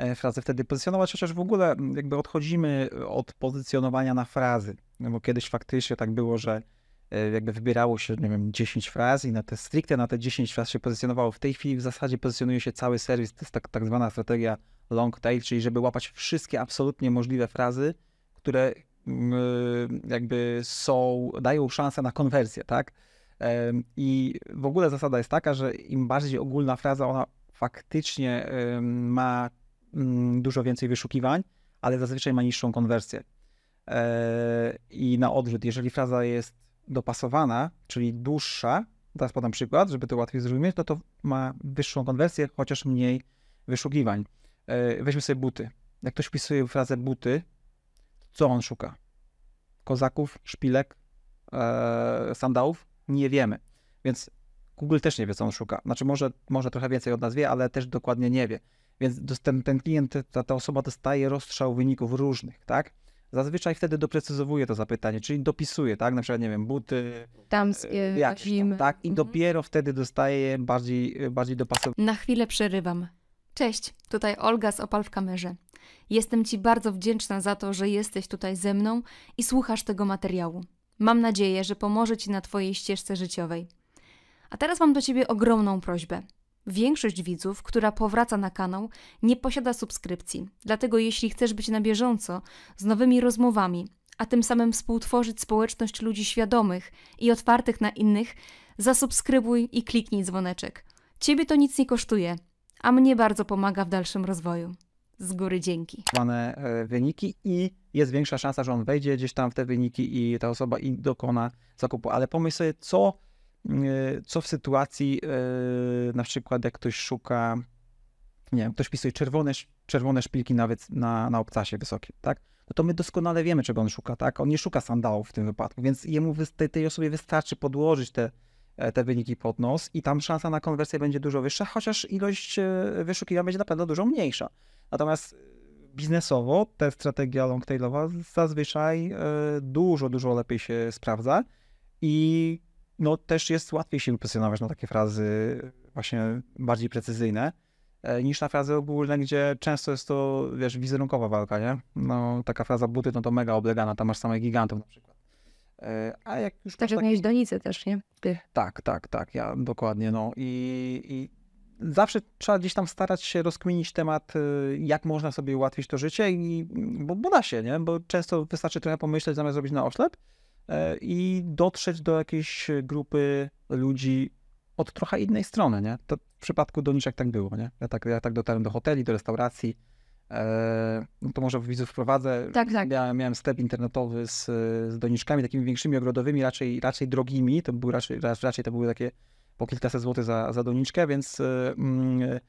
E, frazy wtedy pozycjonować, chociaż w ogóle jakby odchodzimy e, od pozycjonowania na frazy, no bo kiedyś faktycznie tak było, że e, jakby wybierało się, nie wiem, 10 fraz i na te, stricte na te 10 fraz się pozycjonowało. W tej chwili w zasadzie pozycjonuje się cały serwis, to jest tak, tak zwana strategia long tail, czyli żeby łapać wszystkie absolutnie możliwe frazy, które jakby są, dają szansę na konwersję, tak? I w ogóle zasada jest taka, że im bardziej ogólna fraza, ona faktycznie ma Mm, dużo więcej wyszukiwań, ale zazwyczaj ma niższą konwersję. E, I na odwrót, jeżeli fraza jest dopasowana, czyli dłuższa, teraz podam przykład, żeby to łatwiej zrozumieć, no to ma wyższą konwersję, chociaż mniej wyszukiwań. E, weźmy sobie buty. Jak ktoś wpisuje frazę buty, co on szuka? Kozaków, szpilek, e, sandałów? Nie wiemy. Więc Google też nie wie, co on szuka. Znaczy, może, może trochę więcej od nas wie, ale też dokładnie nie wie. Więc ten, ten klient, ta, ta osoba dostaje rozstrzał wyników różnych, tak? Zazwyczaj wtedy doprecyzowuje to zapytanie, czyli dopisuje, tak? Na przykład, nie wiem, buty, damskie, e, jakieś tam, tak? I mhm. dopiero wtedy dostaje bardziej, e, bardziej dopasowane. Na chwilę przerywam. Cześć, tutaj Olga z Opal w kamerze. Jestem Ci bardzo wdzięczna za to, że jesteś tutaj ze mną i słuchasz tego materiału. Mam nadzieję, że pomoże Ci na Twojej ścieżce życiowej. A teraz mam do Ciebie ogromną prośbę. Większość widzów, która powraca na kanał, nie posiada subskrypcji, dlatego jeśli chcesz być na bieżąco z nowymi rozmowami, a tym samym współtworzyć społeczność ludzi świadomych i otwartych na innych, zasubskrybuj i kliknij dzwoneczek. Ciebie to nic nie kosztuje, a mnie bardzo pomaga w dalszym rozwoju. Z góry dzięki. E, wyniki i jest większa szansa, że on wejdzie gdzieś tam w te wyniki i ta osoba i dokona zakupu. Ale pomyśl sobie, co Y, co w sytuacji, y, na przykład, jak ktoś szuka, nie wiem, ktoś pisuje czerwone, czerwone szpilki nawet na, na obcasie wysokim, tak? No to my doskonale wiemy, czego on szuka, tak? On nie szuka sandałów w tym wypadku, więc jemu, tej, tej osobie wystarczy podłożyć te, e, te wyniki pod nos i tam szansa na konwersję będzie dużo wyższa, chociaż ilość e, wyszukiwań będzie na pewno dużo mniejsza. Natomiast biznesowo ta strategia long-tailowa zazwyczaj e, dużo, dużo lepiej się sprawdza i no też jest łatwiej się impresjonować na takie frazy właśnie bardziej precyzyjne e, niż na frazy ogólne, gdzie często jest to, wiesz, wizerunkowa walka, nie? No, taka fraza buty, no to mega oblegana, tam masz samych gigantów na przykład. E, a jak już tak, jak miałeś donice też, nie? Ty. Tak, tak, tak, ja dokładnie, no i, i zawsze trzeba gdzieś tam starać się rozkminić temat, e, jak można sobie ułatwić to życie, i, bo, bo da się, nie? Bo często wystarczy trochę pomyśleć, zamiast zrobić na oślep, E, i dotrzeć do jakiejś grupy ludzi od trochę innej strony, nie? To w przypadku doniczek tak było, nie? Ja tak, ja tak dotarłem do hoteli, do restauracji, e, no to może widzów wprowadzę. Tak, tak. Ja miałem sklep internetowy z, z doniczkami takimi większymi, ogrodowymi, raczej, raczej drogimi. To były raczej, raczej to były takie po kilkaset złotych za, za doniczkę, więc e, mm,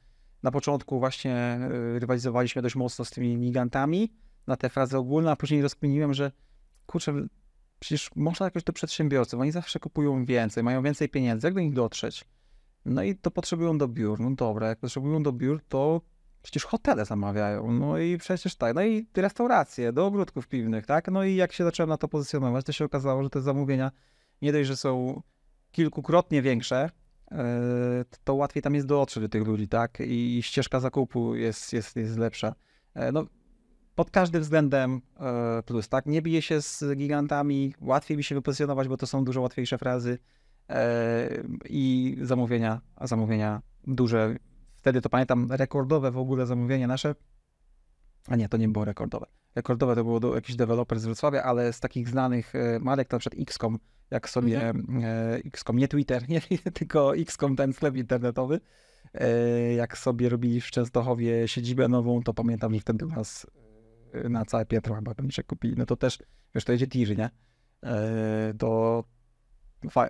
na początku właśnie rywalizowaliśmy dość mocno z tymi gigantami na te frazy ogólne, a później rozkminiłem, że kurczę, Przecież można jakoś do przedsiębiorców, oni zawsze kupują więcej, mają więcej pieniędzy, jak do nich dotrzeć? No i to potrzebują do biur. No dobra, jak potrzebują do biur, to przecież hotele zamawiają, no i przecież tak, no i restauracje do ogródków piwnych, tak? No i jak się zacząłem na to pozycjonować, to się okazało, że te zamówienia nie dość, że są kilkukrotnie większe, e, to łatwiej tam jest dotrzeć do tych ludzi, tak? I ścieżka zakupu jest, jest, jest lepsza. E, no, pod każdym względem e, plus, tak? Nie bije się z gigantami, łatwiej mi się wypozycjonować, bo to są dużo łatwiejsze frazy e, i zamówienia, a zamówienia duże. Wtedy to pamiętam rekordowe w ogóle zamówienie nasze. A nie, to nie było rekordowe. Rekordowe to było jakiś deweloper z Wrocławia, ale z takich znanych e, marek, to na przykład XCOM, jak sobie mhm. XCOM, nie Twitter, [laughs] nie, tylko XCOM, ten sklep internetowy. Jak sobie robili w Częstochowie siedzibę nową, to pamiętam, że wtedy u nas na całe piętro chyba się kupili, no to też, wiesz, to jedzie tirzy, nie? E, to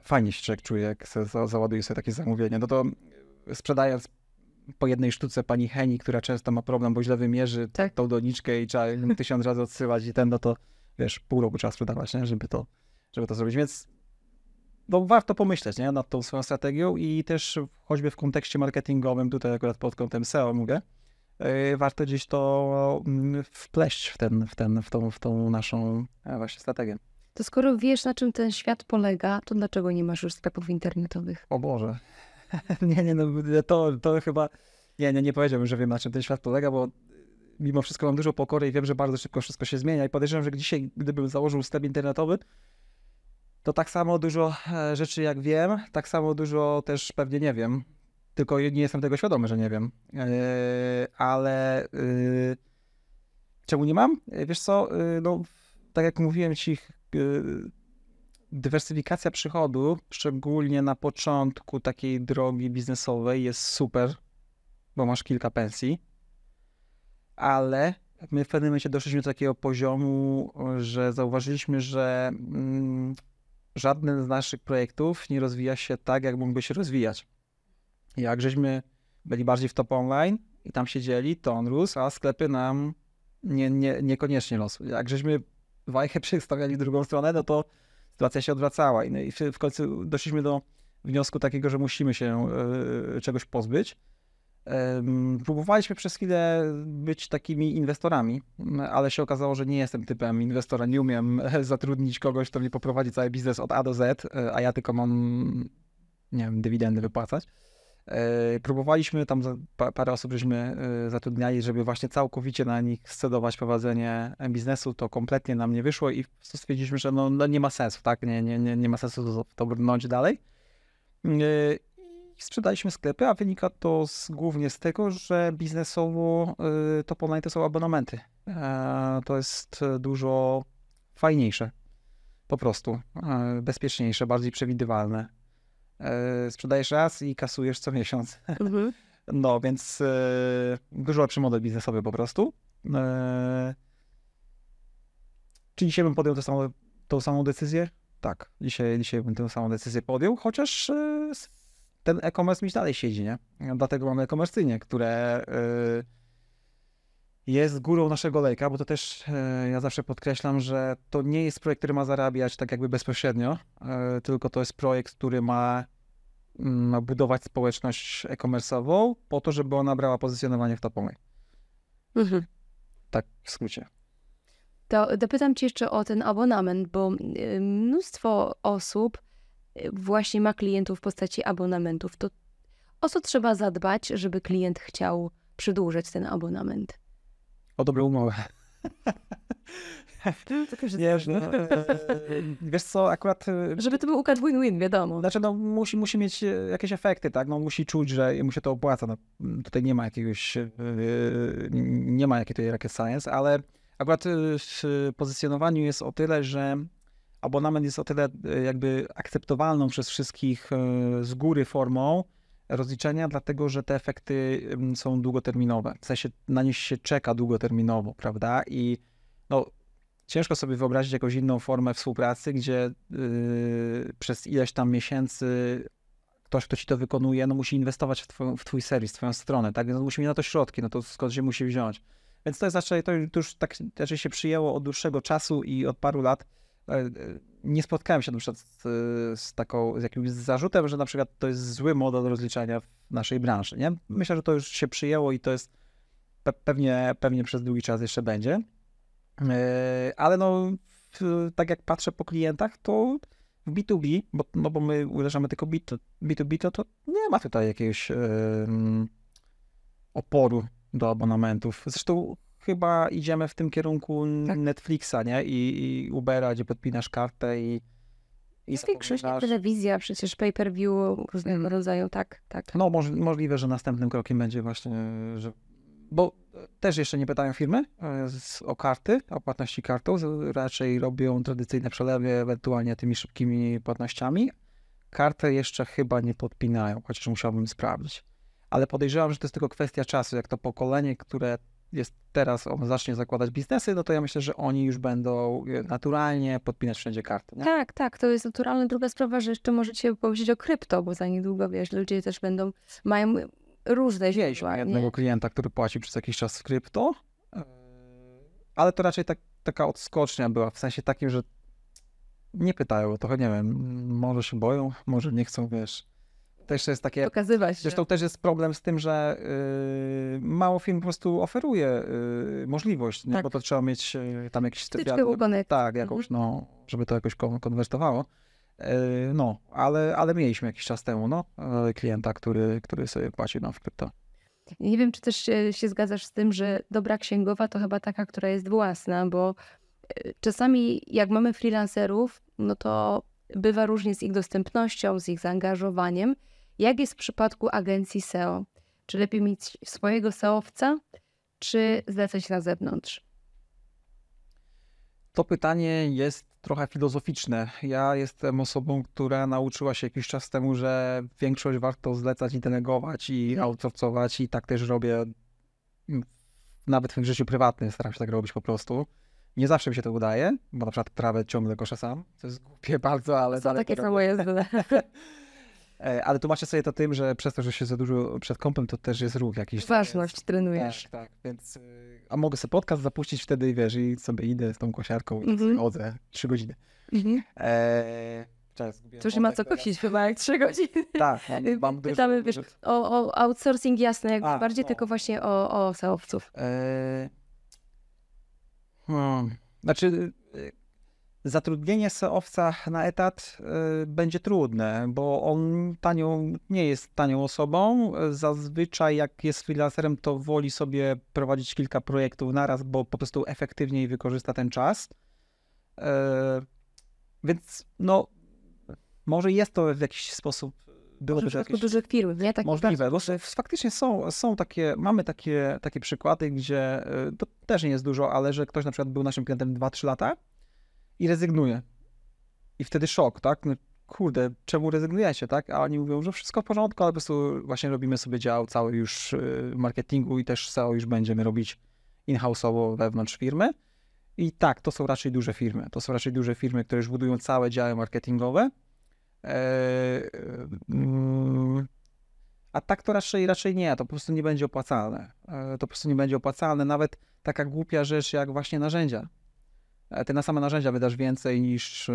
fajnie się człowiek czuje, jak załaduje sobie takie zamówienie. No to sprzedając po jednej sztuce pani Heni, która często ma problem, bo źle wymierzy tak. tą doniczkę i trzeba tysiąc razy odsyłać i ten, no to wiesz, pół roku trzeba sprzedawać, nie? Żeby, to, żeby to zrobić. Więc no, warto pomyśleć nie? nad tą swoją strategią i też choćby w kontekście marketingowym, tutaj akurat pod kątem SEO mówię, Y, warto gdzieś to mm, wpleść w, ten, w, ten, w, tą, w tą naszą e, właśnie strategię. To skoro wiesz, na czym ten świat polega, to dlaczego nie masz już sklepów internetowych? O Boże. [laughs] nie, nie, no, to, to chyba. Nie, nie, nie powiedziałbym, że wiem, na czym ten świat polega, bo y, mimo wszystko mam dużo pokory i wiem, że bardzo szybko wszystko się zmienia. I podejrzewam, że dzisiaj, gdybym założył sklep internetowy, to tak samo dużo e, rzeczy jak wiem, tak samo dużo też pewnie nie wiem tylko nie jestem tego świadomy, że nie wiem. Yy, ale yy, czemu nie mam? E, wiesz co, yy, no, tak jak mówiłem ci, dywersyfikacja przychodu, szczególnie na początku takiej drogi biznesowej, jest super, bo masz kilka pensji, ale my w pewnym momencie doszliśmy do takiego poziomu, że zauważyliśmy, że mm, żaden z naszych projektów nie rozwija się tak, jak mógłby się rozwijać. Jak żeśmy byli bardziej w top online i tam siedzieli, to on rósł, a sklepy nam nie, nie, niekoniecznie rosły. Jak żeśmy wajchę przestawiali w drugą stronę, no to sytuacja się odwracała i, no i w końcu doszliśmy do wniosku takiego, że musimy się y, czegoś pozbyć. Y, próbowaliśmy przez chwilę być takimi inwestorami, ale się okazało, że nie jestem typem inwestora. Nie umiem [laughs] zatrudnić kogoś, kto mnie poprowadzi cały biznes od A do Z, e, a ja tylko mam, nie wiem, dywidendy wypłacać. E, próbowaliśmy tam parę osób, żeśmy e, zatrudniali, żeby właśnie całkowicie na nich scedować prowadzenie e, biznesu, to kompletnie nam nie wyszło i stwierdziliśmy, że no, no nie ma sensu, tak? Nie, nie, nie, nie ma sensu to brnąć dalej. I sprzedaliśmy sklepy, a wynika to z, głównie z tego, że biznesowo to online to są abonamenty. To jest dużo fajniejsze, po prostu bezpieczniejsze, bardziej przewidywalne E, sprzedajesz raz i kasujesz co miesiąc. [laughs] Mhm. No, więc e, dużo lepszy model biznesowy po prostu. E, czy dzisiaj bym podjął tę samą, tą samą decyzję? Tak, dzisiaj, dzisiaj bym tę samą decyzję podjął, chociaż ten e-commerce mi dalej siedzi, nie? Dlatego mamy e-commercyjnie, które jest górą naszego lejka, bo to też e, ja zawsze podkreślam, że to nie jest projekt, który ma zarabiać tak jakby bezpośrednio, e, tylko to jest projekt, który mm, ma, budować społeczność e-commerce'ową po to, żeby ona brała pozycjonowanie w topowej. Mhm. Tak w skrócie. To dopytam Cię jeszcze o ten abonament, bo y, mnóstwo osób y, właśnie ma klientów w postaci abonamentów. To o co trzeba zadbać, żeby klient chciał przedłużać ten abonament? O dobrą umowę. Tylko, że wiesz, no, e, wiesz co, akurat... E, Żeby to był układ win-win, wiadomo. Znaczy, no, musi, musi mieć e, jakieś efekty, tak? No, musi czuć, że mu się to opłaca. No, tutaj nie ma jakiegoś... Nie ma jakiej tutaj rocket science, ale akurat w pozycjonowaniu jest o tyle, że abonament jest o tyle jakby akceptowalną przez wszystkich z góry formą, rozliczenia, dlatego że te efekty mm, są długoterminowe. W sensie na nie się czeka długoterminowo, prawda? I no, ciężko sobie wyobrazić jakąś inną formę współpracy, gdzie yy, przez ileś tam miesięcy ktoś, kto ci to wykonuje, no musi inwestować w, twój, w twój serwis, w twoją stronę, tak? No, musi mieć na to środki, no to skąd się musi wziąć. Więc to jest raczej, to już tak raczej się przyjęło od dłuższego czasu i od paru lat, E, e, nie spotkałem się na przykład z, e, z, taką, z jakimś zarzutem, że na przykład to jest zły model rozliczania w naszej branży, nie? Myślę, że to już się przyjęło i to jest pe pewnie, pewnie przez długi czas jeszcze będzie, ale no tak jak patrzę po klientach, to w B2B, bo, no bo my uderzamy tylko B2B, to, to nie ma tutaj jakiegoś yy, oporu do abonamentów. Zresztą chyba idziemy w tym kierunku tak. Netflixa, nie? I, I, Ubera, gdzie podpinasz kartę i. I no większość telewizja, przecież pay-per-view różnego rodzaju, tak, tak. No moż, możliwe, że następnym krokiem będzie właśnie, że... bo e, też jeszcze nie pytają firmy e, o karty, o płatności kartą, raczej robią tradycyjne przelewy, ewentualnie tymi szybkimi płatnościami. Kartę jeszcze chyba nie podpinają, chociaż musiałbym sprawdzić. Ale podejrzewam, że to jest tylko kwestia czasu, jak to pokolenie, które jest teraz on zacznie zakładać biznesy, no to ja myślę, że oni już będą naturalnie podpinać wszędzie karty. Nie? Tak, tak, to jest naturalne. Druga sprawa, że jeszcze możecie powiedzieć o krypto, bo za niedługo, wiesz, ludzie też będą, mają różne źródła. jednego nie? klienta, który płaci przez jakiś czas w krypto, e, ale to raczej tak, taka odskocznia była, w sensie takim, że nie pytają, trochę nie wiem, może się boją, może nie chcą, wiesz, też jest takie... Pokazywać się. Zresztą też jest problem z tym, że y, mało film po prostu oferuje y, możliwość, tak. nie? bo tak. to trzeba mieć y, tam jakiś... Styczkę, Tak, jakąś, mhm. no, żeby to jakoś konwertowało. Y, no, ale, ale mieliśmy jakiś czas temu no, y, klienta, który, który sobie płacił nam w krypto. Nie wiem, czy też się, się zgadzasz z tym, że dobra księgowa to chyba taka, która jest własna, bo y, czasami jak mamy freelancerów, no to bywa różnie z ich dostępnością, z ich zaangażowaniem, jak jest w przypadku agencji SEO? Czy lepiej mieć swojego SEOwca, czy zlecać na zewnątrz? To pytanie jest trochę filozoficzne. Ja jestem osobą, która nauczyła się jakiś czas temu, że większość warto zlecać i delegować i outsourcować i tak też robię nawet w życiu prywatnym staram się tak robić po prostu. Nie zawsze mi się to udaje, bo na przykład trawę ciągle koszę sam. To jest głupie bardzo, ale Co takie samo jest. [laughs] E, ale tłumaczę sobie to tym, że przez to, że się za dużo przed kąpem, to też jest ruch jakiś. Ważność jest. trenujesz. Tak, tak, więc e, a mogę sobie podcast zapuścić wtedy i wiesz, i sobie idę z tą kosiarką i mm chodzę trzy godziny. Mhm. E... to już nie ma co kosić chyba jak trzy godziny. Tak, mam, no, y, mam Pytamy wiesz, o, o outsourcing jasne, jak a, bardziej no. tylko właśnie o, o seowców. E... Hmm. Znaczy, y, zatrudnienie seowca na etat y, będzie trudne, bo on tanią, nie jest tanią osobą. Zazwyczaj jak jest freelancerem, to woli sobie prowadzić kilka projektów naraz, bo po prostu efektywniej wykorzysta ten czas. Y, więc no, może jest to w jakiś sposób byłoby w jakieś... dużych firm, nie? Możliwe, bo faktycznie są, są takie, mamy takie, takie przykłady, gdzie y, to też nie jest dużo, ale że ktoś na przykład był naszym klientem 2-3 lata, i rezygnuje. I wtedy szok, tak? No, kurde, czemu rezygnujecie, tak? A oni mówią, że wszystko w porządku, ale po prostu właśnie robimy sobie dział cały już y, marketingu i też SEO już będziemy robić in-house'owo wewnątrz firmy. I tak, to są raczej duże firmy. To są raczej duże firmy, które już budują całe działy marketingowe. E, mm, a tak to raczej, raczej nie, to po prostu nie będzie opłacalne. E, to po prostu nie będzie opłacalne, nawet taka głupia rzecz jak właśnie narzędzia ty na same narzędzia wydasz więcej niż, e,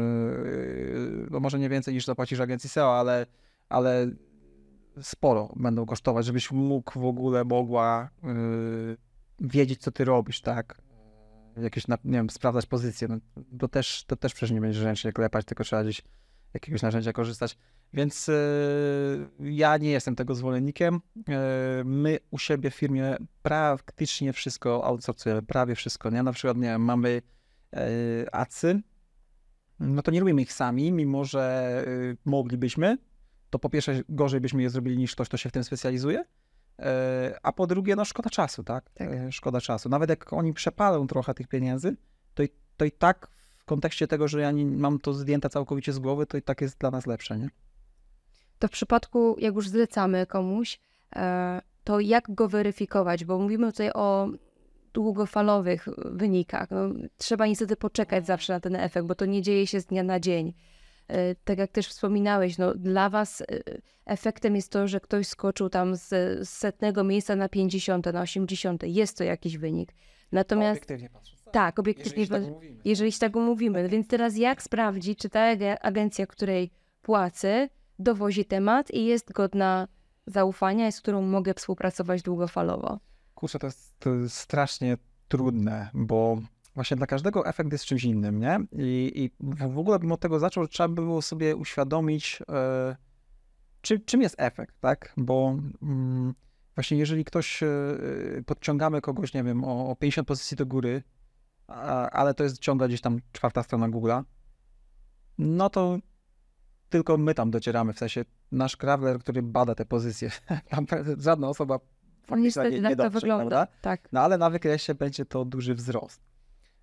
no może nie więcej niż zapłacisz agencji SEO, ale, ale sporo będą kosztować, żebyś mógł w ogóle, mogła e, wiedzieć, co ty robisz, tak? Jakieś, nie wiem, sprawdzać pozycję. No, to, też, to też przecież nie będziesz ręcznie klepać, tylko trzeba gdzieś jakiegoś narzędzia korzystać. Więc yy, ja nie jestem tego zwolennikiem. Yy, my u siebie w firmie praktycznie wszystko outsourcujemy, prawie wszystko. Nie? Na przykład nie, mamy E, acy, no to nie robimy ich sami, mimo że e, moglibyśmy. To po pierwsze gorzej byśmy je zrobili niż ktoś, kto się w tym specjalizuje, e, a po drugie, no szkoda czasu, tak? tak. Szkoda czasu. Nawet jak oni przepalą trochę tych pieniędzy, to i, to i tak w kontekście tego, że ja nie, mam to zdjęte całkowicie z głowy, to i tak jest dla nas lepsze, nie? To w przypadku, jak już zlecamy komuś, to jak go weryfikować? Bo mówimy tutaj o długofalowych wynikach. No, trzeba niestety poczekać zawsze na ten efekt, bo to nie dzieje się z dnia na dzień. E, tak jak też wspominałeś, no, dla Was e, efektem jest to, że ktoś skoczył tam z, setnego miejsca na 50, na 80. Jest to jakiś wynik. Natomiast. Obiektywnie tak. tak, obiektywnie. Jeżeli się tak umówimy. Tak. Jeżeli się tak umówimy. Tak. Więc teraz jak sprawdzić, czy ta agencja, której płacę, dowozi temat i jest godna zaufania, z którą mogę współpracować długofalowo? Kurczę, to jest strasznie trudne, bo właśnie dla każdego efekt jest czymś innym, nie? I, i w ogóle bym od tego zaczął, że trzeba by było sobie uświadomić, yy, czy, czym jest efekt, tak? Bo mm, właśnie jeżeli ktoś, yy, podciągamy kogoś, nie wiem, o, o 50 pozycji do góry, a, ale to jest ciągle gdzieś tam czwarta strona Google'a, no to tylko my tam docieramy, w sensie nasz krawler, który bada te pozycje. [laughs] Tam żadna osoba no niestety tak to wygląda. Prawda? Tak. No ale na wykresie będzie to duży wzrost.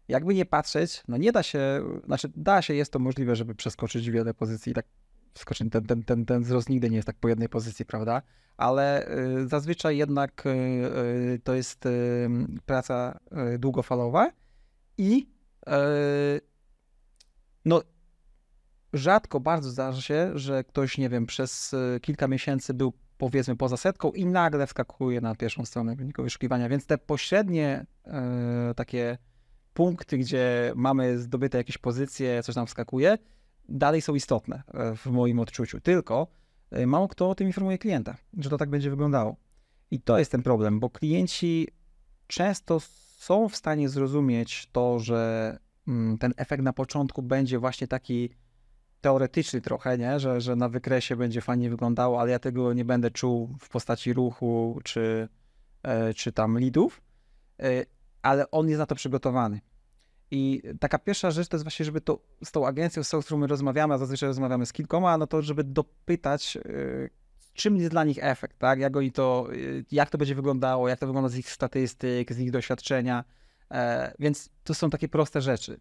Jakby nie patrzeć, no nie da się, znaczy da się, jest to możliwe, żeby przeskoczyć wiele pozycji, tak skoczy, ten, ten, ten, ten wzrost nigdy nie jest tak po jednej pozycji, prawda? Ale y, zazwyczaj jednak y, y, to jest y, praca y, długofalowa i y, no rzadko bardzo zdarza się, że ktoś, nie wiem, przez kilka miesięcy był powiedzmy poza setką i nagle wskakuje na pierwszą stronę wyniku wyszukiwania. Więc te pośrednie y, takie punkty, gdzie mamy zdobyte jakieś pozycje, coś nam wskakuje, dalej są istotne e, w moim odczuciu. Tylko e, mało kto o tym informuje klienta, że to tak będzie wyglądało. I to jest ten problem, bo klienci często są w stanie zrozumieć to, że mm, ten efekt na początku będzie właśnie taki teoretyczny trochę, nie? Że, że na wykresie będzie fajnie wyglądało, ale ja tego nie będę czuł w postaci ruchu czy, e, czy tam lidów, e, ale on jest na to przygotowany. I taka pierwsza rzecz to jest właśnie, żeby to z tą agencją, z tą, którą my rozmawiamy, a zazwyczaj rozmawiamy z kilkoma, no to żeby dopytać, e, czym jest dla nich efekt, tak? Jak oni to, jak to będzie wyglądało, jak to wygląda z ich statystyk, z ich doświadczenia. Więc to są takie proste rzeczy.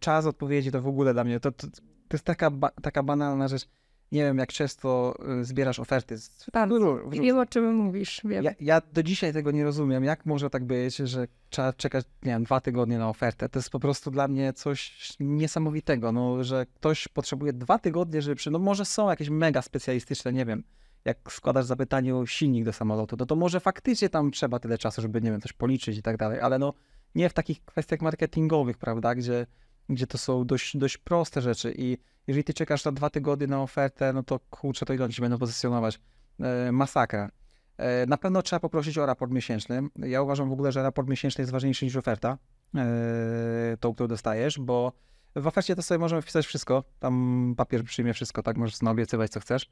Czas odpowiedzi to w ogóle dla mnie, to, to to jest taka, ba taka banalna rzecz. Nie wiem, jak często y, zbierasz oferty. Bardzo. No, no, wiem, o czym mówisz. Wiem. Ja, ja, do dzisiaj tego nie rozumiem. Jak może tak być, że trzeba czekać, nie wiem, dwa tygodnie na ofertę? To jest po prostu dla mnie coś niesamowitego, no, że ktoś potrzebuje dwa tygodnie, żeby przy... No może są jakieś mega specjalistyczne, nie wiem, jak składasz zapytanie o silnik do samolotu, no to może faktycznie tam trzeba tyle czasu, żeby, nie wiem, coś policzyć i tak dalej, ale no nie w takich kwestiach marketingowych, prawda, gdzie gdzie to są dość, dość proste rzeczy i jeżeli ty czekasz na dwa tygodnie na ofertę, no to kurczę, to ile oni się będą pozycjonować? E, masakra. E, na pewno trzeba poprosić o raport miesięczny. Ja uważam w ogóle, że raport miesięczny jest ważniejszy niż oferta, e, tą, którą dostajesz, bo w ofercie to sobie możemy wpisać wszystko, tam papier przyjmie wszystko, tak, możesz naobiecywać co chcesz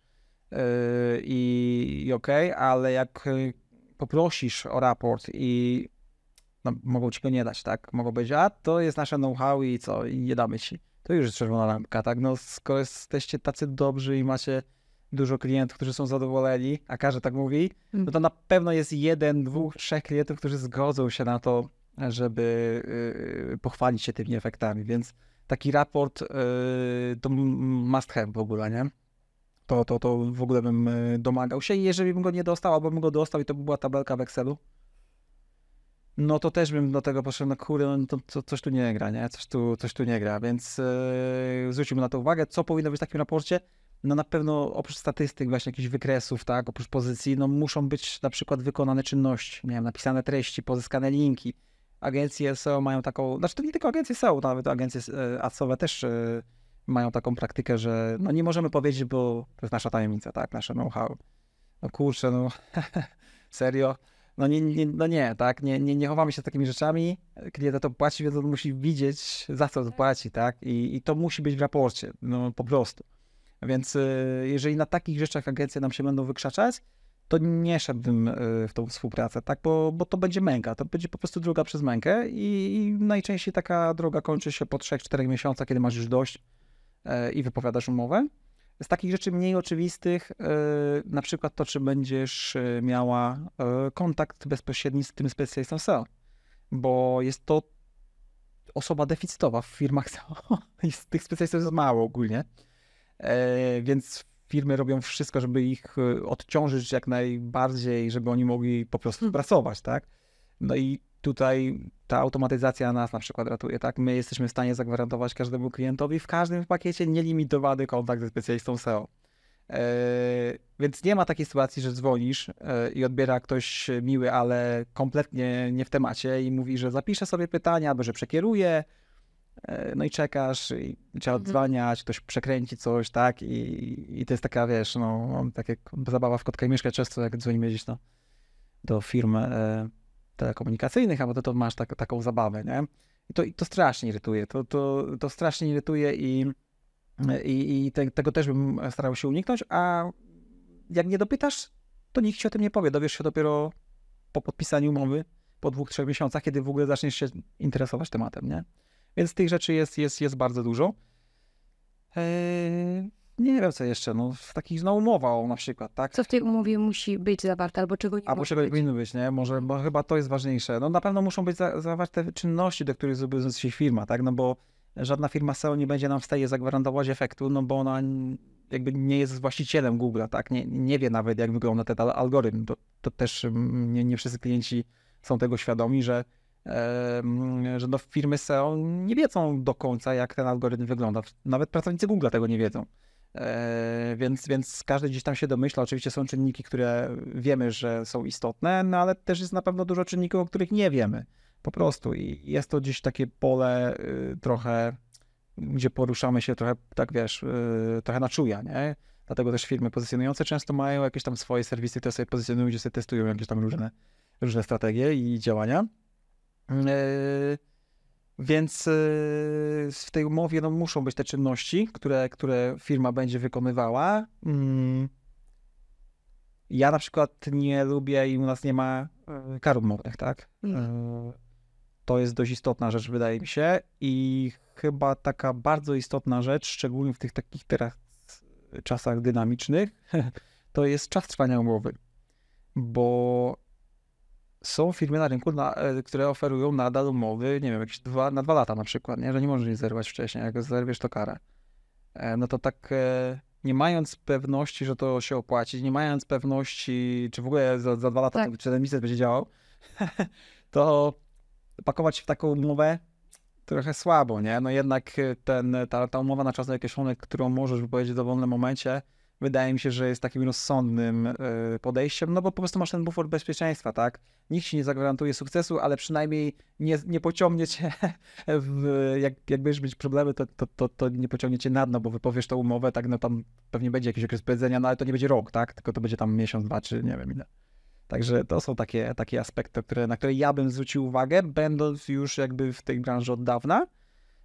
e, i, i okej, okay, ale jak e, poprosisz o raport i no, mogą ci go nie dać, tak? Mogą powiedzieć, a to jest nasze know-how i co, i nie damy ci. To już jest czerwona lampka, tak? No skoro jesteście tacy dobrzy i macie dużo klientów, którzy są zadowoleni, a każdy tak mówi, no to mm. na pewno jest jeden, dwóch, trzech klientów, którzy zgodzą się na to, żeby yy, pochwalić się tymi efektami, więc taki raport yy, to must have w ogóle, nie? To, to, to w ogóle bym y, domagał się i jeżeli bym go nie dostał, albo bym go dostał i to by była tabelka w Excelu, no to też bym do tego poszedł, no kurde, no to, coś tu nie gra, nie? Coś tu, coś tu nie gra, więc yy, zwróćmy na to uwagę. Co powinno być w takim raporcie? No na pewno oprócz statystyk, właśnie jakichś wykresów, tak, oprócz pozycji, no muszą być na przykład wykonane czynności, napisane treści, pozyskane linki. Agencje SEO mają taką, znaczy to nie tylko agencje SEO, nawet agencje e, adsowe też yy, mają taką praktykę, że no nie możemy powiedzieć, bo to jest nasza tajemnica, tak, nasze know-how. No kurczę, no [laughs] serio no nie, nie, no nie tak, nie, nie, nie chowamy się z takimi rzeczami, klient to płaci, więc on musi widzieć, za co to tak. płaci, tak, I, i to musi być w raporcie, no po prostu. Więc y, jeżeli na takich rzeczach agencje nam się będą wykrzaczać, to nie szedłbym y, w tą współpracę, tak, bo, bo to będzie męka, to będzie po prostu droga przez mękę i, i najczęściej taka droga kończy się po 3-4 miesiącach, kiedy masz już dość y, i wypowiadasz umowę. Z takich rzeczy mniej oczywistych, e, na przykład to, czy będziesz e, miała e, kontakt bezpośredni z tym specjalistą SEO, bo jest to osoba deficytowa w firmach SEO. [laughs] tych specjalistów jest mało ogólnie, więc firmy robią wszystko, żeby ich odciążyć jak najbardziej, żeby oni mogli po prostu hmm. pracować, tak? No i tutaj ta automatyzacja nas na przykład ratuje, tak? My jesteśmy w stanie zagwarantować każdemu klientowi w każdym pakiecie nielimitowany kontakt ze specjalistą SEO. E, więc nie ma takiej sytuacji, że dzwonisz e, i odbiera ktoś miły, ale kompletnie nie w temacie i mówi, że zapisze sobie pytania albo że przekieruje. E, no i czekasz, i trzeba odzwaniać, mhm. ktoś przekręci coś, tak? I, i to jest taka, wiesz, no, tak jak zabawa w kotka i mieszka często, jak dzwonimy gdzieś no, do firmy telekomunikacyjnych, albo to, to masz tak, taką zabawę, nie? I to, i to strasznie irytuje, to, to, to strasznie irytuje i, i, i te, tego też bym starał się uniknąć, a jak nie dopytasz, to nikt ci o tym nie powie, dowiesz się dopiero po podpisaniu umowy, po dwóch, trzech miesiącach, kiedy w ogóle zaczniesz się interesować tematem, nie? Więc tych rzeczy jest, jest, jest bardzo dużo. Eee, nie wiem co jeszcze, no w takich no, umowa, umową na przykład, tak? Co w tej umowie musi być zawarte, albo czego nie Albo czego nie powinno być, nie? Może, bo chyba to jest ważniejsze. No na pewno muszą być za, zawarte czynności, do których zobowiązuje się firma, tak? No bo żadna firma SEO nie będzie nam w stanie zagwarantować efektu, no bo ona jakby nie jest właścicielem Google'a, tak? Nie, nie wie nawet, jak wygląda ten algorytm. To, to też nie, nie wszyscy klienci są tego świadomi, że że no firmy SEO nie wiedzą do końca, jak ten algorytm wygląda. Nawet pracownicy Google tego nie wiedzą. E, więc, więc każdy gdzieś tam się domyśla. Oczywiście są czynniki, które wiemy, że są istotne, no ale też jest na pewno dużo czynników, o których nie wiemy. Po prostu. I jest to gdzieś takie pole y, trochę, gdzie poruszamy się trochę, tak wiesz, y, trochę na czuja, nie? Dlatego też firmy pozycjonujące często mają jakieś tam swoje serwisy, które sobie pozycjonują, gdzie sobie testują jakieś tam różne, różne strategie i działania. Yy, więc y, w tej umowie no, muszą być te czynności, które, które firma będzie wykonywała. Mm. Ja na przykład nie lubię i u nas nie ma y, kar umownych, tak? Hmm. Y, to jest dość istotna rzecz, wydaje mi się. I chyba taka bardzo istotna rzecz, szczególnie w tych takich teraz czasach dynamicznych, [laughs] to jest czas trwania umowy. Bo są firmy na rynku, na, e, które oferują nadal umowy, nie wiem, jakieś dwa, na dwa lata na przykład, nie? że nie możesz nic zerwać wcześniej, jak zerwiesz to karę. E, no to tak e, nie mając pewności, że to się opłaci, nie mając pewności, czy w ogóle za, za dwa lata tak. ten, czy ten biznes będzie działał, [laughs] to pakować w taką umowę trochę słabo, nie? No jednak ten, ta, ta umowa na czas na określony, którą możesz wypowiedzieć w dowolnym momencie, wydaje mi się, że jest takim rozsądnym e, podejściem, no bo po prostu masz ten bufor bezpieczeństwa, tak? Nikt ci nie zagwarantuje sukcesu, ale przynajmniej nie, nie pociągnie cię, [laughs] w, jak, jak będziesz mieć problemy, to, to, to, to, nie pociągnie cię na dno, bo wypowiesz tą umowę, tak, no tam pewnie będzie jakiś okres powiedzenia, no ale to nie będzie rok, tak? Tylko to będzie tam miesiąc, dwa, czy nie wiem ile. Także to są takie, takie aspekty, które, na które ja bym zwrócił uwagę, będąc już jakby w tej branży od dawna.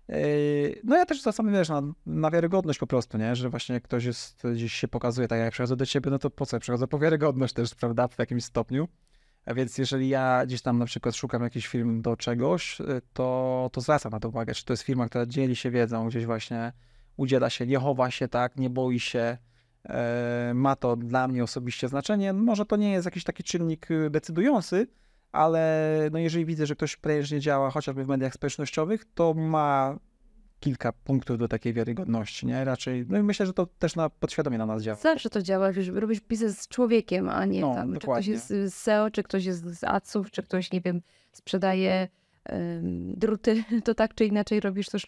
Yy, no ja też czasami, wiesz, na, na wiarygodność po prostu, nie? Że właśnie ktoś jest, gdzieś się pokazuje, tak jak przychodzę do ciebie, no to po co? Ja przychodzę po wiarygodność też, prawda, w jakimś stopniu. A więc jeżeli ja gdzieś tam na przykład szukam jakiś film do czegoś, y, to, to zwracam na to uwagę, czy to jest firma, która dzieli się wiedzą, gdzieś właśnie udziela się, nie chowa się, tak, nie boi się, y, ma to dla mnie osobiście znaczenie. Może to nie jest jakiś taki czynnik y, decydujący, ale no jeżeli widzę, że ktoś prężnie działa chociażby w mediach społecznościowych, to ma kilka punktów do takiej wiarygodności, nie? Raczej, no i myślę, że to też na, podświadomie na nas działa. Zawsze to działa, wiesz, robisz biznes z człowiekiem, a nie no, tam, dokładnie. E czy ktoś jest z SEO, czy ktoś jest z adsów, czy ktoś, nie wiem, sprzedaje druty, [laughs] to tak czy inaczej robisz to z,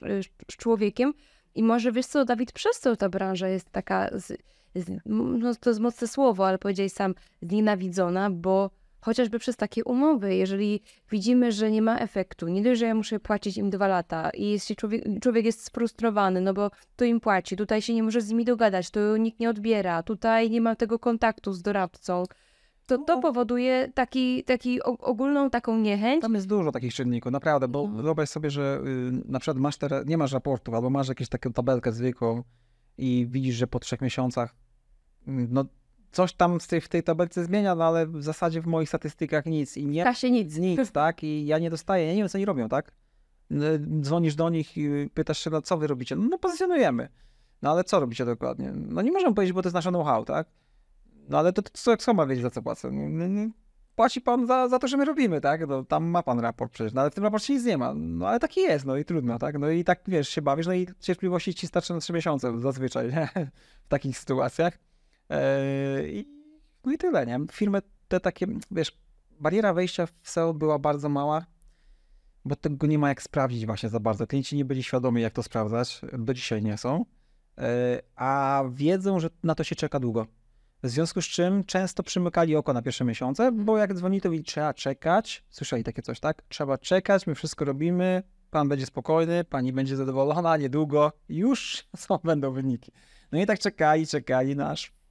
z człowiekiem i może, wiesz co, Dawid, przez to ta branża jest taka, z, z, no to jest mocne słowo, ale powiedziałeś sam, znienawidzona, bo chociażby przez takie umowy. Jeżeli widzimy, że nie ma efektu, nie dość, że ja muszę płacić im dwa lata i jeśli człowiek, człowiek jest sfrustrowany, no bo to im płaci, tutaj się nie może z nimi dogadać, To nikt nie odbiera, tutaj nie ma tego kontaktu z doradcą, to to no. powoduje taki, taki ogólną taką niechęć. Tam jest dużo takich czynników, naprawdę, bo mhm. wyobraź sobie, że y, na przykład masz nie masz raportów, albo masz jakąś taką tabelkę zwykłą i widzisz, że po trzech miesiącach mm, no, coś tam w tej, w tej tabelce zmienia, no ale w zasadzie w moich statystykach nic i nie. się nic. Nic, [laughs] tak? I ja nie dostaję, ja nie wiem, co oni robią, tak? Dzwonisz do nich i pytasz się, no co wy robicie? No, no pozycjonujemy. No ale co robicie dokładnie? No nie możemy powiedzieć, bo to jest nasze know-how, tak? No ale to, to co, co ma wiedzieć, za co płacę? Płaci pan za, za to, że my robimy, tak? No, tam ma pan raport przecież, no ale w tym raporcie nic nie ma. No ale taki jest, no i trudno, tak? No i tak, wiesz, się bawisz, no i cierpliwości ci starczy na trzy miesiące zazwyczaj, nie? [laughs] W takich sytuacjach. E, I, no i tyle, nie? Firmy te takie, wiesz, bariera wejścia w SEO była bardzo mała, bo tego nie ma jak sprawdzić właśnie za bardzo. Klienci nie byli świadomi, jak to sprawdzać, do dzisiaj nie są, e, a wiedzą, że na to się czeka długo. W związku z czym często przymykali oko na pierwsze miesiące, bo jak dzwoni, to mówili, trzeba czekać. Słyszeli takie coś, tak? Trzeba czekać, my wszystko robimy, pan będzie spokojny, pani będzie zadowolona, niedługo, już [laughs] są będą wyniki. No i tak czekali, czekali, no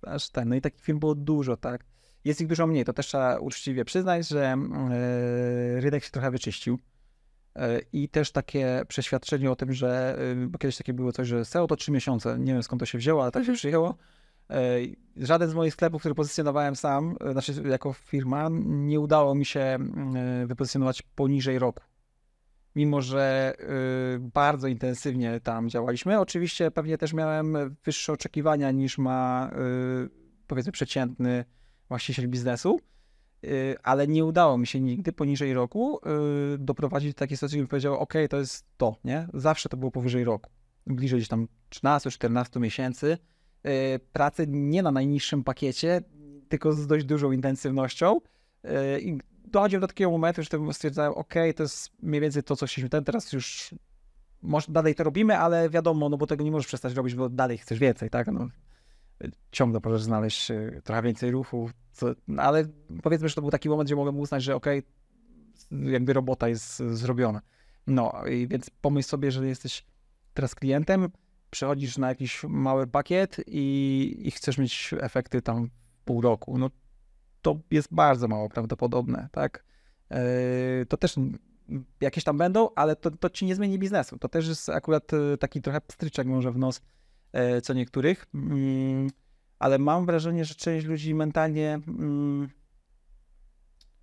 aż ten. Tak, no i takich firm było dużo, tak? Jest ich dużo mniej, to też trzeba uczciwie przyznać, że mm, e, rynek się trochę wyczyścił. E, I też takie przeświadczenie o tym, że, e, bo kiedyś takie było coś, że SEO to trzy miesiące, nie wiem skąd to się wzięło, ale tak się mhm. przyjęło. Żaden z moich sklepów, który pozycjonowałem sam, znaczy jako firma, nie udało mi się mm, wypozycjonować poniżej roku mimo że y, bardzo intensywnie tam działaliśmy. Oczywiście pewnie też miałem wyższe oczekiwania niż ma y, powiedzmy przeciętny właściciel biznesu, y, ale nie udało mi się nigdy poniżej roku doprowadzić do takiej sytuacji, bym powiedział, ok, to jest to, nie? Zawsze to było powyżej roku, bliżej gdzieś tam 13-14 miesięcy pracy nie na najniższym pakiecie, tylko z dość dużą intensywnością dochodzimy do takiego momentu, że stwierdzałem, ok, to jest mniej więcej to, co chcieliśmy. Ten teraz już może, dalej to robimy, ale wiadomo, no bo tego nie możesz przestać robić, bo dalej chcesz więcej, tak? No, ciągle możesz znaleźć y, trochę więcej ruchu, co, no, ale powiedzmy, że to był taki moment, gdzie mogłem uznać, że ok, jakby robota jest zrobiona. No, i więc pomyśl sobie, że jesteś teraz klientem, przechodzisz na jakiś mały pakiet i, i chcesz mieć efekty tam pół roku. No to jest bardzo mało prawdopodobne, tak? Yy, to też jakieś tam będą, ale to, to ci nie zmieni biznesu. To też jest akurat y, taki trochę pstryczek może w nos y, co niektórych, mm, ale mam wrażenie, że część ludzi mentalnie mm,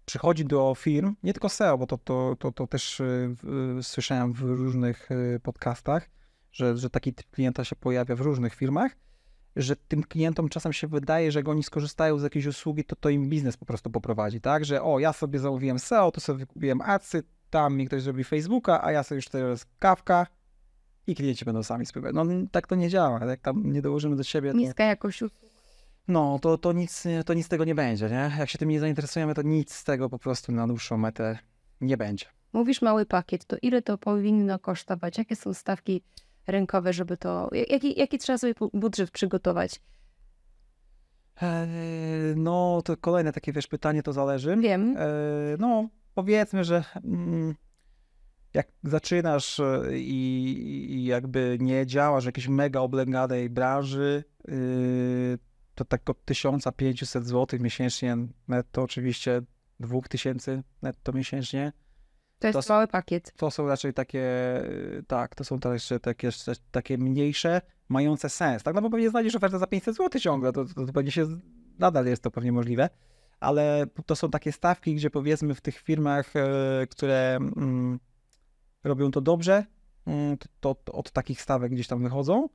przychodzi do firm, nie tylko SEO, bo to, to, to, to też y, słyszałem w różnych podcastach, że, że taki typ klienta się pojawia w różnych firmach, że tym klientom czasem się wydaje, że jak oni skorzystają z jakiejś usługi, to to im biznes po prostu poprowadzi, tak? Że o, ja sobie zamówiłem SEO, to sobie wykupiłem acy, tam mi ktoś zrobi Facebooka, a ja sobie już teraz kawka i klienci będą sami spływać. No tak to nie działa, jak tam nie dołożymy do siebie. To... Niska jakość No, to, to, nic, to nic z tego nie będzie, nie? Jak się tym nie zainteresujemy, to nic z tego po prostu na dłuższą metę nie będzie. Mówisz mały pakiet, to ile to powinno kosztować? Jakie są stawki rynkowe, żeby to. Jaki, jaki trzeba sobie budżet przygotować? E, no, to kolejne takie wiesz pytanie, to zależy. Wiem. E, no, powiedzmy, że mm, jak zaczynasz e, i, jakby nie działasz w jakiejś mega oblegadej branży, y, to tak od 1500 zł miesięcznie netto, oczywiście 2000 netto miesięcznie, to jest to, mały pakiet. To są raczej takie, y, tak, to są też takie, takie mniejsze, mające sens. Tak, no bo pewnie znajdziesz ofertę za 500 zł ciągle, to, to, to pewnie się, nadal jest to pewnie możliwe, ale to są takie stawki, gdzie powiedzmy w tych firmach, y, które mm, robią to dobrze, mm, to, to od takich stawek gdzieś tam wychodzą.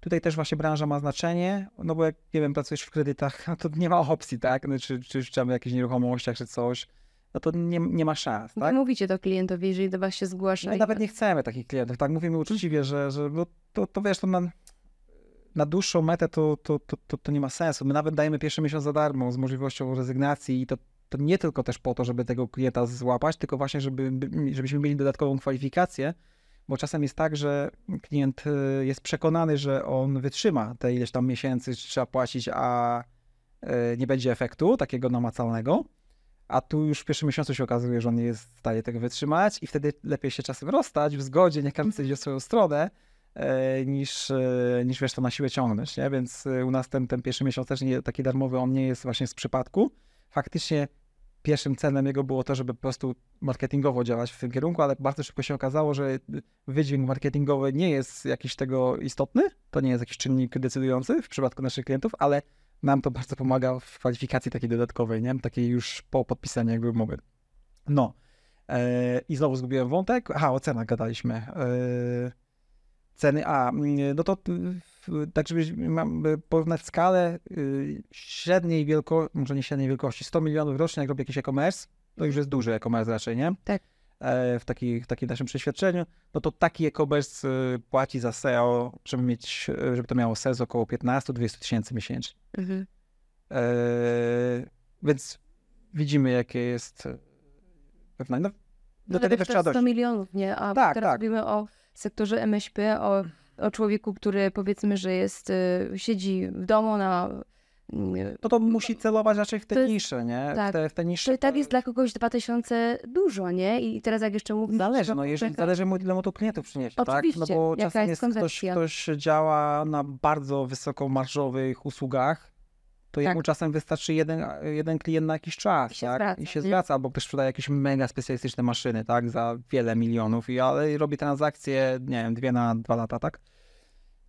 Tutaj też właśnie branża ma znaczenie, no bo jak, nie wiem, pracujesz w kredytach, [laughs] to nie ma opcji, tak? No, czy, czy, czy w jakichś nieruchomościach, czy coś, no to nie, nie ma szans. No tak? mówicie to klientowi, jeżeli do was się zgłasza. I nawet to... Tak. nie chcemy takich klientów, tak? Mówimy uczciwie, że, że no to, to wiesz, to na, na dłuższą metę to, to, to, to, to nie ma sensu. My nawet dajemy pierwszy miesiąc za darmo z możliwością rezygnacji i to, to nie tylko też po to, żeby tego klienta złapać, tylko właśnie, żeby, żebyśmy mieli dodatkową kwalifikację, bo czasem jest tak, że klient y, jest przekonany, że on wytrzyma te ileś tam miesięcy, trzeba płacić, a y, nie będzie efektu takiego namacalnego a tu już w pierwszym miesiącu się okazuje, że on nie jest w stanie tego wytrzymać i wtedy lepiej się czasem rozstać w zgodzie, niech każdy idzie w swoją stronę, e, niż, e, niż wiesz, to na siłę ciągnąć, nie? Więc e, u nas ten, ten pierwszy miesiąc też nie, taki darmowy, on nie jest właśnie z przypadku. Faktycznie pierwszym celem jego było to, żeby po prostu marketingowo działać w tym kierunku, ale bardzo szybko się okazało, że wydźwięk marketingowy nie jest jakiś tego istotny, to nie jest jakiś czynnik decydujący w przypadku naszych klientów, ale nam to bardzo pomaga w kwalifikacji takiej dodatkowej, nie? Takiej już po podpisaniu jakby umowy. No. E, I znowu zgubiłem wątek. Aha, o cenach gadaliśmy. E, ceny, a, mm, no to tak żeby mam, porównać skalę y, średniej wielkości, może nie średniej wielkości, 100 milionów rocznie, jak robię jakiś e-commerce, to już jest duży e-commerce raczej, nie? Tak. E, w, taki, w takim naszym przeświadczeniu, no to taki e-commerce y, płaci za SEO, żeby mieć, żeby to miało sens e około 15-20 tysięcy miesięcznie. Mhm. E, więc widzimy, jakie jest e, pewna. No, do no tego też trzeba dojść. milionów, nie? A tak, teraz tak. mówimy o sektorze MŚP, o, o człowieku, który powiedzmy, że jest, y, siedzi w domu na no to musi celować raczej w te jest, nisze, nie? Tak. W te, w te nisze. Czyli tak jest dla kogoś 2000 dużo, nie? I teraz jak jeszcze mówisz... Zależy, no jeżeli, zależy mu, ile mu to klientów przyniesie, Oczywiście. tak? No bo czasem jest, ktoś, ktoś działa na bardzo wysokomarżowych usługach, to tak. jemu czasem wystarczy jeden, jeden klient na jakiś czas, I się tak? Zwraca, I się zwraca, albo ktoś sprzedaje jakieś mega specjalistyczne maszyny, tak? Za wiele milionów, i ale robi transakcje, nie wiem, dwie na dwa lata, tak?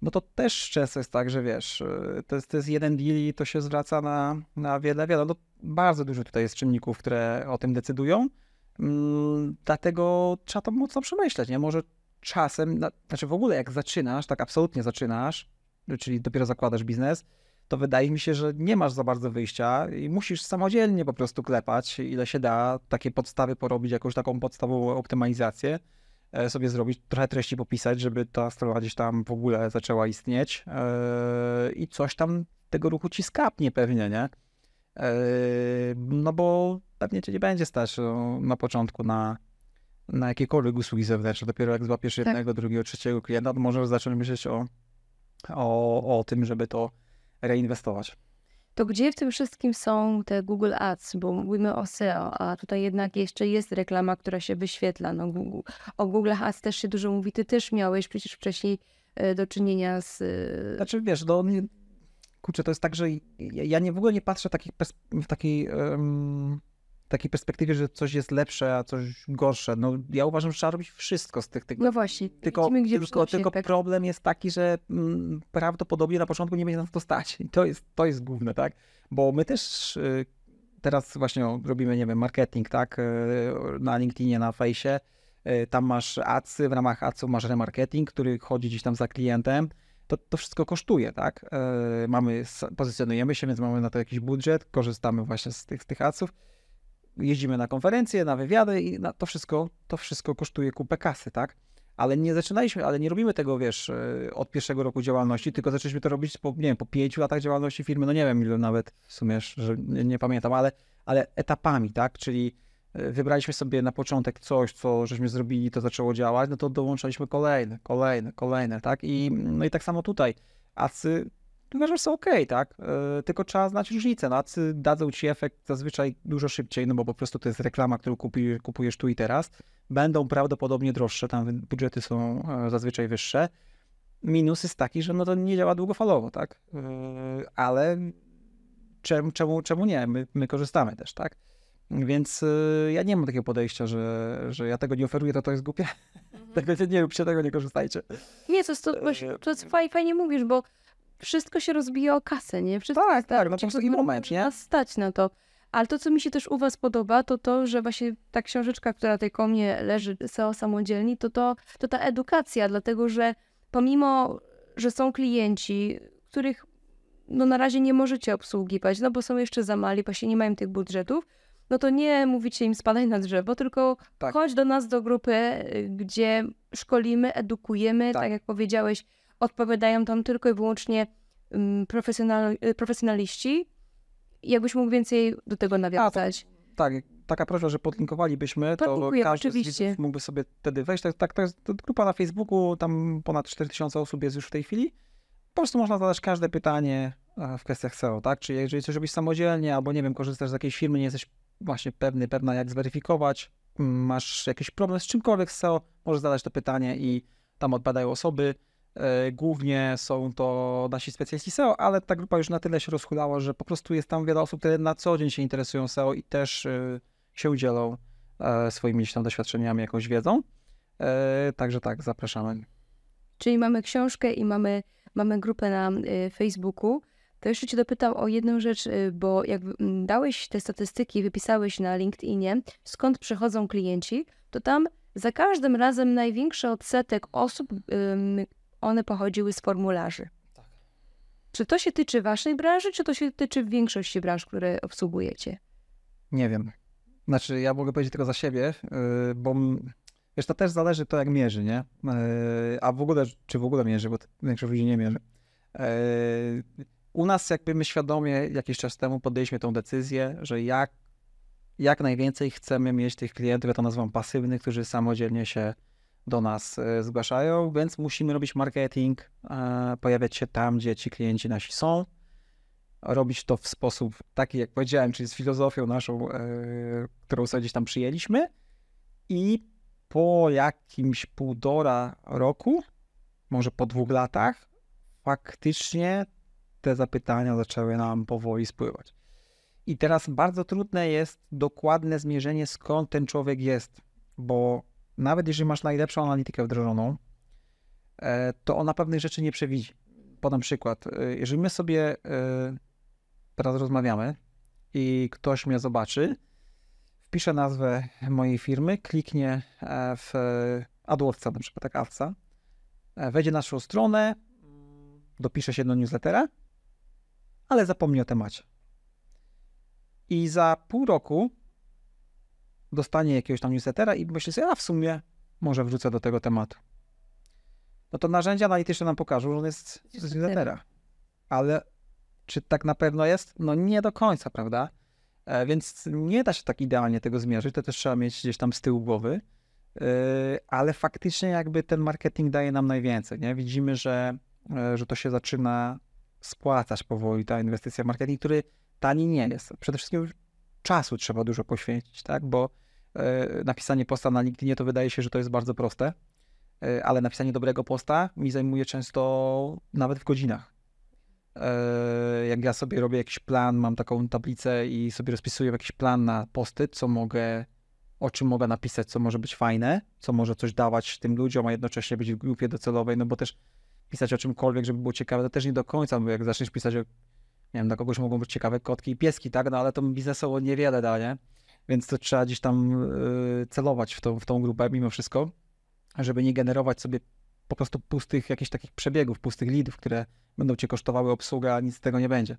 No to też często jest tak, że wiesz, y, to jest, to jest jeden deal i to się zwraca na, na wiele, wiele. No, bardzo dużo tutaj jest czynników, które o tym decydują, mm, dlatego trzeba to mocno przemyśleć, nie? Może czasem, znaczy w ogóle jak zaczynasz, tak absolutnie zaczynasz, czyli dopiero zakładasz biznes, to wydaje mi się, że nie masz za bardzo wyjścia i musisz samodzielnie po prostu klepać, ile się da, takie podstawy porobić, jakąś taką podstawową optymalizację, E, sobie zrobić, trochę treści popisać, żeby ta strona gdzieś tam w ogóle zaczęła istnieć e, i coś tam tego ruchu ci skapnie pewnie, nie? E, no bo pewnie cię nie będzie stać no, na początku na, na jakiekolwiek usługi zewnętrzne. Dopiero jak złapiesz tak. jednego, drugiego, trzeciego klienta, to możesz zacząć myśleć o, o, o tym, żeby to reinwestować to gdzie w tym wszystkim są te Google Ads, bo mówimy o SEO, a tutaj jednak jeszcze jest reklama, która się wyświetla. No, Google. o Google Ads też się dużo mówi. Ty też miałeś przecież wcześniej e, do czynienia z... E, znaczy wiesz, no kurczę, to jest tak, że ja, nie, w ogóle nie patrzę takich w takiej um, takiej perspektywie, że coś jest lepsze, a coś gorsze. No ja uważam, że trzeba robić wszystko z tych... tych no właśnie, tylko, widzimy, gdzie tylko, tylko problem jest taki, że m, mm, prawdopodobnie na początku nie będzie nas to stać. I to jest, to jest główne, tak? Bo my też y, teraz właśnie robimy, nie wiem, marketing, tak? Y, na LinkedInie, na fejsie. Y, tam masz acy w ramach adsów masz remarketing, który chodzi gdzieś tam za klientem. To, to, wszystko kosztuje, tak? Y, mamy, pozycjonujemy się, więc mamy na to jakiś budżet, korzystamy właśnie z tych, z tych adsów jeździmy na konferencje, na wywiady i na to wszystko, to wszystko kosztuje kupę kasy, tak? Ale nie zaczynaliśmy, ale nie robimy tego, wiesz, e, od pierwszego roku działalności, tylko zaczęliśmy to robić po, nie wiem, po pięciu latach działalności firmy, no nie wiem, ile nawet w sumie, że nie, nie pamiętam, ale, ale etapami, tak? Czyli e, wybraliśmy sobie na początek coś, co żeśmy zrobili, to zaczęło działać, no to dołączaliśmy kolejne, kolejne, kolejne, tak? I, no i tak samo tutaj. Acy pewne są ok, tak? Yy, tylko trzeba znać różnicę. No, dadzą ci efekt zazwyczaj dużo szybciej, no bo po prostu to jest reklama, którą kupi, kupujesz tu i teraz. Będą prawdopodobnie droższe, tam budżety są e, zazwyczaj wyższe. Minus jest taki, że no to nie działa długofalowo, tak? Yy, ale czemu, czemu, czemu nie? My, my korzystamy też, tak? Więc yy, ja nie mam takiego podejścia, że, że ja tego nie oferuję, to to jest głupie. Tak [laughs] Tego nie róbcie, tego nie korzystajcie. Nie, to, to, to, to fajnie mówisz, bo wszystko się rozbije o kasę, nie? Wszystko tak, tak, na taki moment, nie? Stać na to. Ale to, co mi się też u Was podoba, to to, że właśnie ta książeczka, która tej ko mnie leży, SEO samodzielni, to, to, to ta edukacja, dlatego że pomimo, że są klienci, których no na razie nie możecie obsługiwać, no bo są jeszcze za mali, właśnie nie mają tych budżetów, no to nie mówicie im spadaj na drzewo, tylko tak. chodź do nas do grupy, y, gdzie szkolimy, edukujemy, tak, tak jak powiedziałeś, odpowiadają tam tylko i wyłącznie mm, profesjonal, y, profesjonaliści. Jakbyś mógł więcej do tego nawiązać. A, tak, tak taka prośba, że podlinkowalibyśmy, to każdy oczywiście. z mógłby sobie wtedy wejść. Tak, tak, to jest grupa na Facebooku, tam ponad 4000 osób jest już w tej chwili. Po prostu można zadać każde pytanie e, w kwestiach SEO, tak? Czyli jeżeli coś robisz samodzielnie, albo nie wiem, korzystasz z jakiejś firmy, nie jesteś właśnie pewny, pewna jak zweryfikować, mm, masz jakiś problem z czymkolwiek z SEO, możesz zadać to pytanie i tam odpadają osoby. E, głównie są to nasi specjaliści SEO, ale ta grupa już na tyle się rozchulała, że po prostu jest tam wiele osób, które na co dzień się interesują SEO i też y, się udzielą e, swoimi tam doświadczeniami, jakąś wiedzą. E, także tak, zapraszamy. Czyli mamy książkę i mamy, mamy grupę na y, Facebooku. To jeszcze Cię dopytam o jedną rzecz, y, bo jak dałeś te statystyki, wypisałeś na LinkedInie, skąd przychodzą klienci, to tam za każdym razem największy odsetek osób, one pochodziły z formularzy. Tak. Czy to się tyczy waszej branży, czy to się tyczy większości branż, które obsługujecie? Nie wiem. Znaczy, ja mogę powiedzieć tylko za siebie, y, bo wiesz, to też zależy to, jak mierzy, nie? Y, a w ogóle, czy w ogóle mierzy, bo większość ludzi nie mierzy. Y, u nas jakby my świadomie jakiś czas temu podjęliśmy tą decyzję, że jak, jak najwięcej chcemy mieć tych klientów, ja to nazywam pasywnych, którzy samodzielnie się do nas e, zgłaszają, więc musimy robić marketing, e, pojawiać się tam, gdzie ci klienci nasi są, robić to w sposób taki, jak powiedziałem, czyli z filozofią naszą, e, którą sobie gdzieś tam przyjęliśmy i po jakimś półtora roku, może po dwóch latach, faktycznie te zapytania zaczęły nam powoli spływać. I teraz bardzo trudne jest dokładne zmierzenie, skąd ten człowiek jest, bo nawet jeżeli masz najlepszą analitykę wdrożoną, e, to ona pewnych rzeczy nie przewidzi. Podam przykład. E, jeżeli my sobie e, teraz rozmawiamy i ktoś mnie zobaczy, wpisze nazwę mojej firmy, kliknie w AdWordsa, na przykład tak AWCA, wejdzie na naszą stronę, dopisze się do newslettera, ale zapomni o temacie. I za pół roku dostanie jakiegoś tam newslettera i myśli sobie, a w sumie może wrzucę do tego tematu. No to narzędzia analityczne nam pokażą, że on jest z newslettera. Ale czy tak na pewno jest? No nie do końca, prawda? E, więc nie da się tak idealnie tego zmierzyć, to też trzeba mieć gdzieś tam z tyłu głowy, e, ale faktycznie jakby ten marketing daje nam najwięcej, nie? Widzimy, że, e, że to się zaczyna spłacać powoli, ta inwestycja w marketing, który tani nie jest. Przede wszystkim czasu trzeba dużo poświęcić, tak? Bo E, napisanie posta na LinkedInie to wydaje się, że to jest bardzo proste, e, ale napisanie dobrego posta mi zajmuje często nawet w godzinach. E, jak ja sobie robię jakiś plan, mam taką tablicę i sobie rozpisuję jakiś plan na posty, co mogę, o czym mogę napisać, co może być fajne, co może coś dawać tym ludziom, a jednocześnie być w grupie docelowej, no bo też pisać o czymkolwiek, żeby było ciekawe, to też nie do końca, bo jak zaczniesz pisać o, nie wiem, dla kogoś mogą być ciekawe kotki i pieski, tak, no ale to biznesowo niewiele da, nie? więc to trzeba gdzieś tam y, celować w tą, w tą grupę mimo wszystko, żeby nie generować sobie po prostu pustych jakichś takich przebiegów, pustych lidów, które będą cię kosztowały obsługa, a nic z tego nie będzie.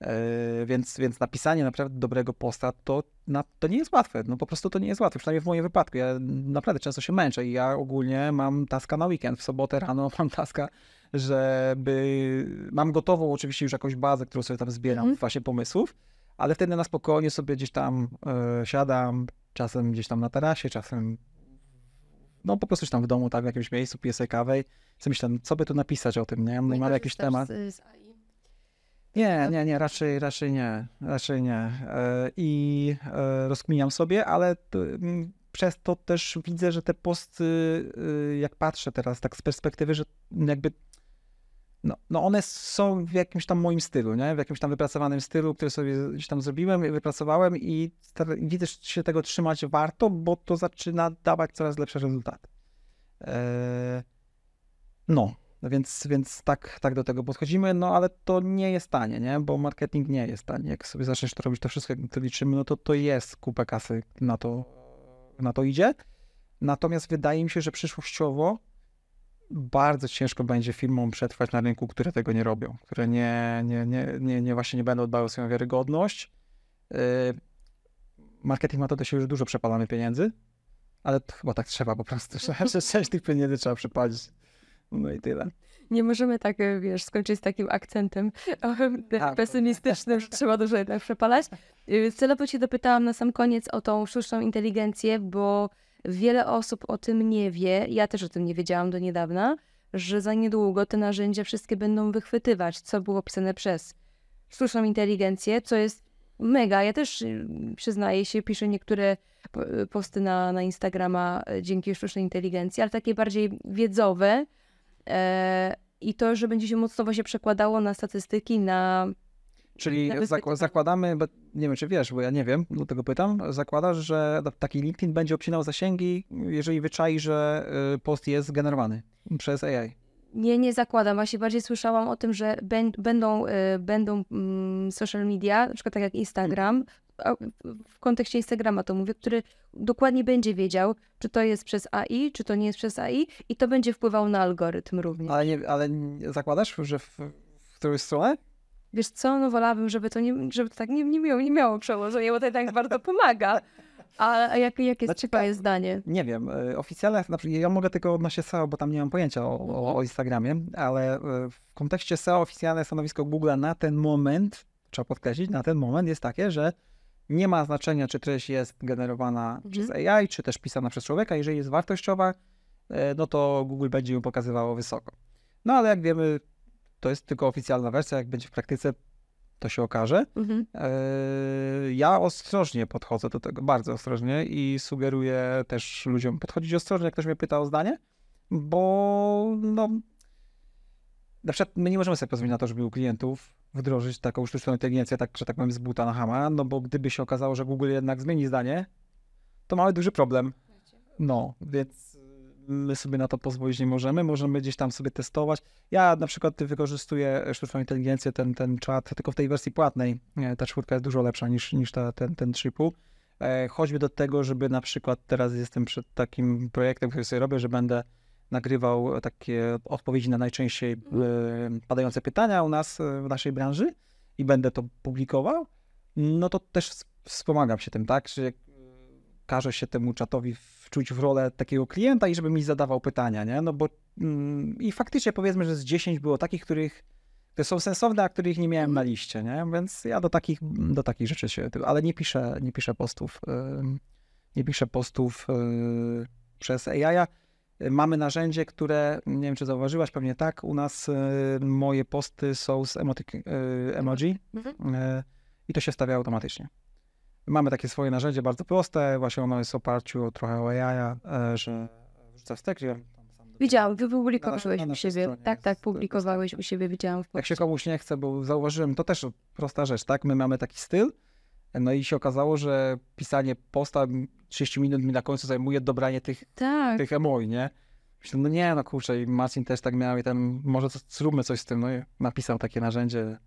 E, więc, więc napisanie naprawdę dobrego posta to, na, to nie jest łatwe. No po prostu to nie jest łatwe, przynajmniej w moim wypadku. Ja naprawdę często się męczę i ja ogólnie mam taska na weekend. W sobotę rano [laughs] mam taska, żeby... Mam gotową oczywiście już jakąś bazę, którą sobie tam zbieram mm. w fazie pomysłów, ale wtedy na spokojnie sobie gdzieś tam e, siadam, czasem gdzieś tam na tarasie, czasem no po prostu tam w domu, tak, w jakimś miejscu, piję sobie kawę i sobie myślę, no, co by tu napisać o tym, nie? No, mam jakiś temat. Z, z AI. Nie, tak, tak. nie, nie, raczej, raczej nie, raczej nie. E, I e, rozkminiam sobie, ale to, mm, przez to też widzę, że te posty, y, jak patrzę teraz tak z perspektywy, że jakby no, no one są w jakimś tam moim stylu, nie? w jakimś tam wypracowanym stylu, który sobie gdzieś tam zrobiłem, wypracowałem i widzę, że się tego trzymać warto, bo to zaczyna dawać coraz lepsze rezultaty. E, no, więc, więc tak, tak do tego podchodzimy, no ale to nie jest tanie, nie? bo marketing nie jest tanie. Jak sobie zaczniesz to robić to wszystko, jak to liczymy, no to to jest kupę kasy na to, na to idzie. Natomiast wydaje mi się, że przyszłościowo bardzo ciężko będzie firmom przetrwać na rynku, które tego nie robią, które nie, nie, nie, nie, nie właśnie nie będą dbały o swoją wiarygodność. Y, marketing ma to też już dużo przepalamy pieniędzy, ale chyba tak trzeba po prostu, że część [laughs] tych pieniędzy trzeba przepalić. No i tyle. Nie możemy tak, e, wiesz, skończyć z takim akcentem tak. pesymistycznym, że trzeba dużo jednak przepalać. Y, Celowo cię dopytałam na sam koniec o tą sztuczną inteligencję, bo Wiele osób o tym nie wie, ja też o tym nie wiedziałam do niedawna, że za niedługo te narzędzia wszystkie będą wychwytywać, co było pisane przez sztuczną inteligencję, co jest mega. Ja też y, przyznaję się, piszę niektóre y, posty na, na Instagrama y, dzięki sztucznej inteligencji, ale takie bardziej wiedzowe. E, I to, że będzie się mocno się przekładało na statystyki, na. Czyli na zakładamy, nie wiem, czy wiesz, bo ja nie wiem, dlatego pytam, zakładasz, że taki LinkedIn będzie obcinał zasięgi, jeżeli wyczai, że y, post jest generowany przez AI? Nie, nie zakładam. Właśnie bardziej słyszałam o tym, że będą, y, będą mm, social media, na przykład tak jak Instagram, w kontekście Instagrama to mówię, który dokładnie będzie wiedział, czy to jest przez AI, czy to nie jest przez AI i to będzie wpływał na algorytm również. Ale, nie, ale zakładasz, że w, w którą stronę? wiesz co, no wolałabym, żeby to, nie, żeby to tak nie, nie, miało, nie miało przełożenia, bo to jednak bardzo pomaga. A jakie jak jest znaczy, tak, zdanie? Nie wiem, y, oficjalnie, znaczy ja mogę tylko odnosić SEO, bo tam nie mam pojęcia o, o, mhm. o Instagramie, ale y, w kontekście SEO oficjalne stanowisko Google na ten moment, trzeba podkreślić, na ten moment jest takie, że nie ma znaczenia, czy treść jest generowana mhm. przez AI, czy też pisana przez człowieka. Jeżeli jest wartościowa, y, no to Google będzie ją pokazywało wysoko. No ale jak wiemy, to jest tylko oficjalna wersja, jak będzie w praktyce, to się okaże. Mhm. E, ja ostrożnie podchodzę do tego, bardzo ostrożnie i sugeruję też ludziom podchodzić ostrożnie, jak ktoś mnie pyta o zdanie, bo no, na przykład my nie możemy sobie pozwolić na to, żeby u klientów wdrożyć taką sztuczną inteligencję, tak, że tak powiem, z buta na hama, no bo gdyby się okazało, że Google jednak zmieni zdanie, to mamy duży problem. No, więc my sobie na to pozwolić nie możemy, możemy gdzieś tam sobie testować. Ja na przykład wykorzystuję sztuczną inteligencję, ten, ten czat, tylko w tej wersji płatnej. Ta czwórka jest dużo lepsza niż, niż ta, ten, ten 3,5. E, choćby do tego, żeby na przykład teraz jestem przed takim projektem, który sobie robię, że będę nagrywał takie odpowiedzi na najczęściej e, padające pytania u nas e, w naszej branży i będę to publikował, no to też wspomagam się tym, tak? Że każe się temu czatowi wczuć w rolę takiego klienta i żeby mi zadawał pytania, nie? No bo mm, i faktycznie powiedzmy, że z 10 było takich, których które są sensowne, a których nie miałem na mhm. liście, nie? Więc ja do takich, do takich rzeczy się, ale nie piszę, nie piszę postów, yy, nie piszę postów yy, przez AI. Mamy narzędzie, które, nie wiem czy zauważyłaś, pewnie tak, u nas yy, moje posty są z y, emoji, emoji mhm. y, i to się stawia automatycznie. Mamy takie swoje narzędzie bardzo proste, właśnie ono jest w oparciu o trochę o AI, e, że wrzuca wstek, Widziałam, wypublikowałeś u siebie. Tak, tak, publikowałeś u siebie, widziałam. Jak się komuś nie chce, bo zauważyłem, to też prosta rzecz, tak? My mamy taki styl, no i się okazało, że pisanie posta 30 minut mi na końcu zajmuje dobranie tych, tak. tych emoi, nie? Myślę, no nie, no kurczę, i Marcin też tak miał i tam może co, zróbmy coś z tym, no i napisał takie narzędzie,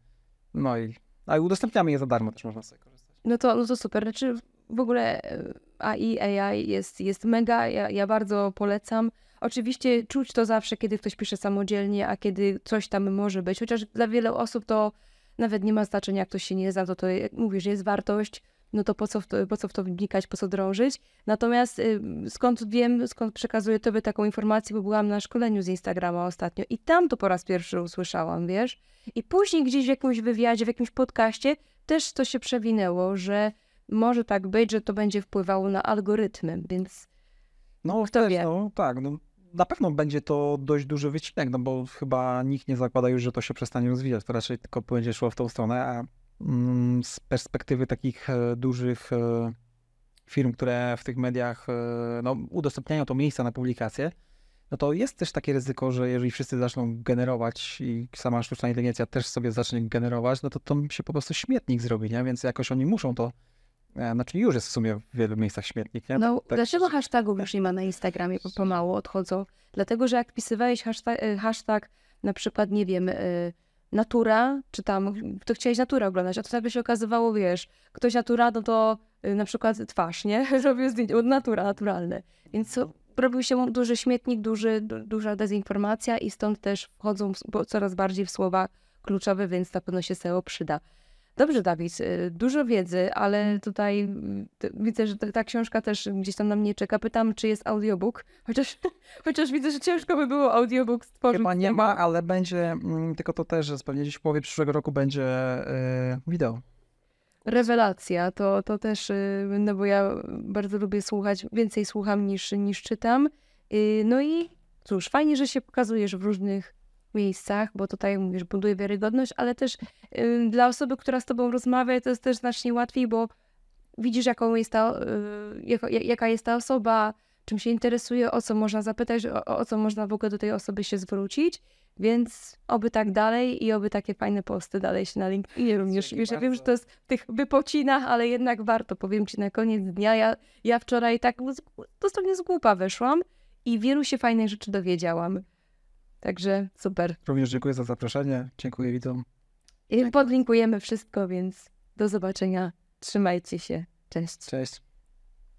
no i, a udostępniamy je za darmo też można sobie no to, no to super. Znaczy w ogóle e, AI, AI jest, jest mega, ja, ja bardzo polecam. Oczywiście czuć to zawsze, kiedy ktoś pisze samodzielnie, a kiedy coś tam może być, chociaż dla wielu osób to nawet nie ma znaczenia, jak ktoś się nie zna, to to jak mówisz, jest wartość, no to po co w to, po co w to wnikać, po co drążyć. Natomiast y, skąd wiem, skąd przekazuję tobie taką informację, bo byłam na szkoleniu z Instagrama ostatnio i tam to po raz pierwszy usłyszałam, wiesz? I później gdzieś w jakimś wywiadzie, w jakimś podcaście też to się przewinęło, że może tak być, że to będzie wpływało na algorytmy, więc no, kto też, wie. No, tak, no, na pewno będzie to dość duży wycinek, no bo chyba nikt nie zakłada już, że to się przestanie rozwijać, to raczej tylko będzie szło w tą stronę, a mm, z perspektywy takich e, dużych e, firm, które w tych mediach e, no, udostępniają to miejsca na publikację, no to jest też takie ryzyko, że jeżeli wszyscy zaczną generować i sama sztuczna inteligencja też sobie zacznie generować, no to to się po prostu śmietnik zrobi, nie? Więc jakoś oni muszą to e, znaczy już jest w sumie w wielu miejscach śmietnik, nie? No, tak. dlaczego hashtagów już nie ma na Instagramie, bo pomału odchodzą? Dlatego, że jak pisywałeś hashtag, e, hashtag na przykład, nie wiem, e, natura, czy tam, to chciałeś naturę oglądać, a to nagle się okazywało, wiesz, ktoś natura, no to na przykład twarz, nie? [laughs] Robił zdjęcie, natura, naturalne. Więc robił się duży śmietnik, duży, duża dezinformacja i stąd też wchodzą w, coraz bardziej w słowa kluczowe, więc na pewno się SEO przyda. Dobrze, Dawid, y, dużo wiedzy, ale mm. tutaj y, widzę, że ta książka też gdzieś tam na mnie czeka. Pytam, czy jest audiobook, chociaż, [laughs] chociaż widzę, że ciężko by było audiobook stworzyć. Chyba nie tak. ma, ale będzie, mm, tylko to też że pewnie gdzieś w połowie przyszłego roku będzie yy, wideo. Rewelacja, to, to też, y, no bo ja bardzo lubię słuchać, więcej słucham niż, niż czytam. Y, no i cóż, fajnie, że się pokazujesz w różnych miejscach, bo tutaj mówisz, buduje wiarygodność, ale też y, dla osoby, która z tobą rozmawia, to jest też znacznie łatwiej, bo widzisz, jaką jest ta, jaka jest ta osoba, czym się interesuje, o co można zapytać, o, o co można w ogóle do tej osoby się zwrócić więc oby tak dalej i oby takie fajne posty dalej się na LinkedInie również. Już ja wiem, że to jest w tych wypocinach, ale jednak warto. Powiem Ci na koniec dnia, ja, ja wczoraj tak dosłownie z głupa weszłam i wielu się fajnych rzeczy dowiedziałam. Także super. Również dziękuję za zaproszenie. Dziękuję widzom. I podlinkujemy wszystko, więc do zobaczenia. Trzymajcie się. Cześć. Cześć.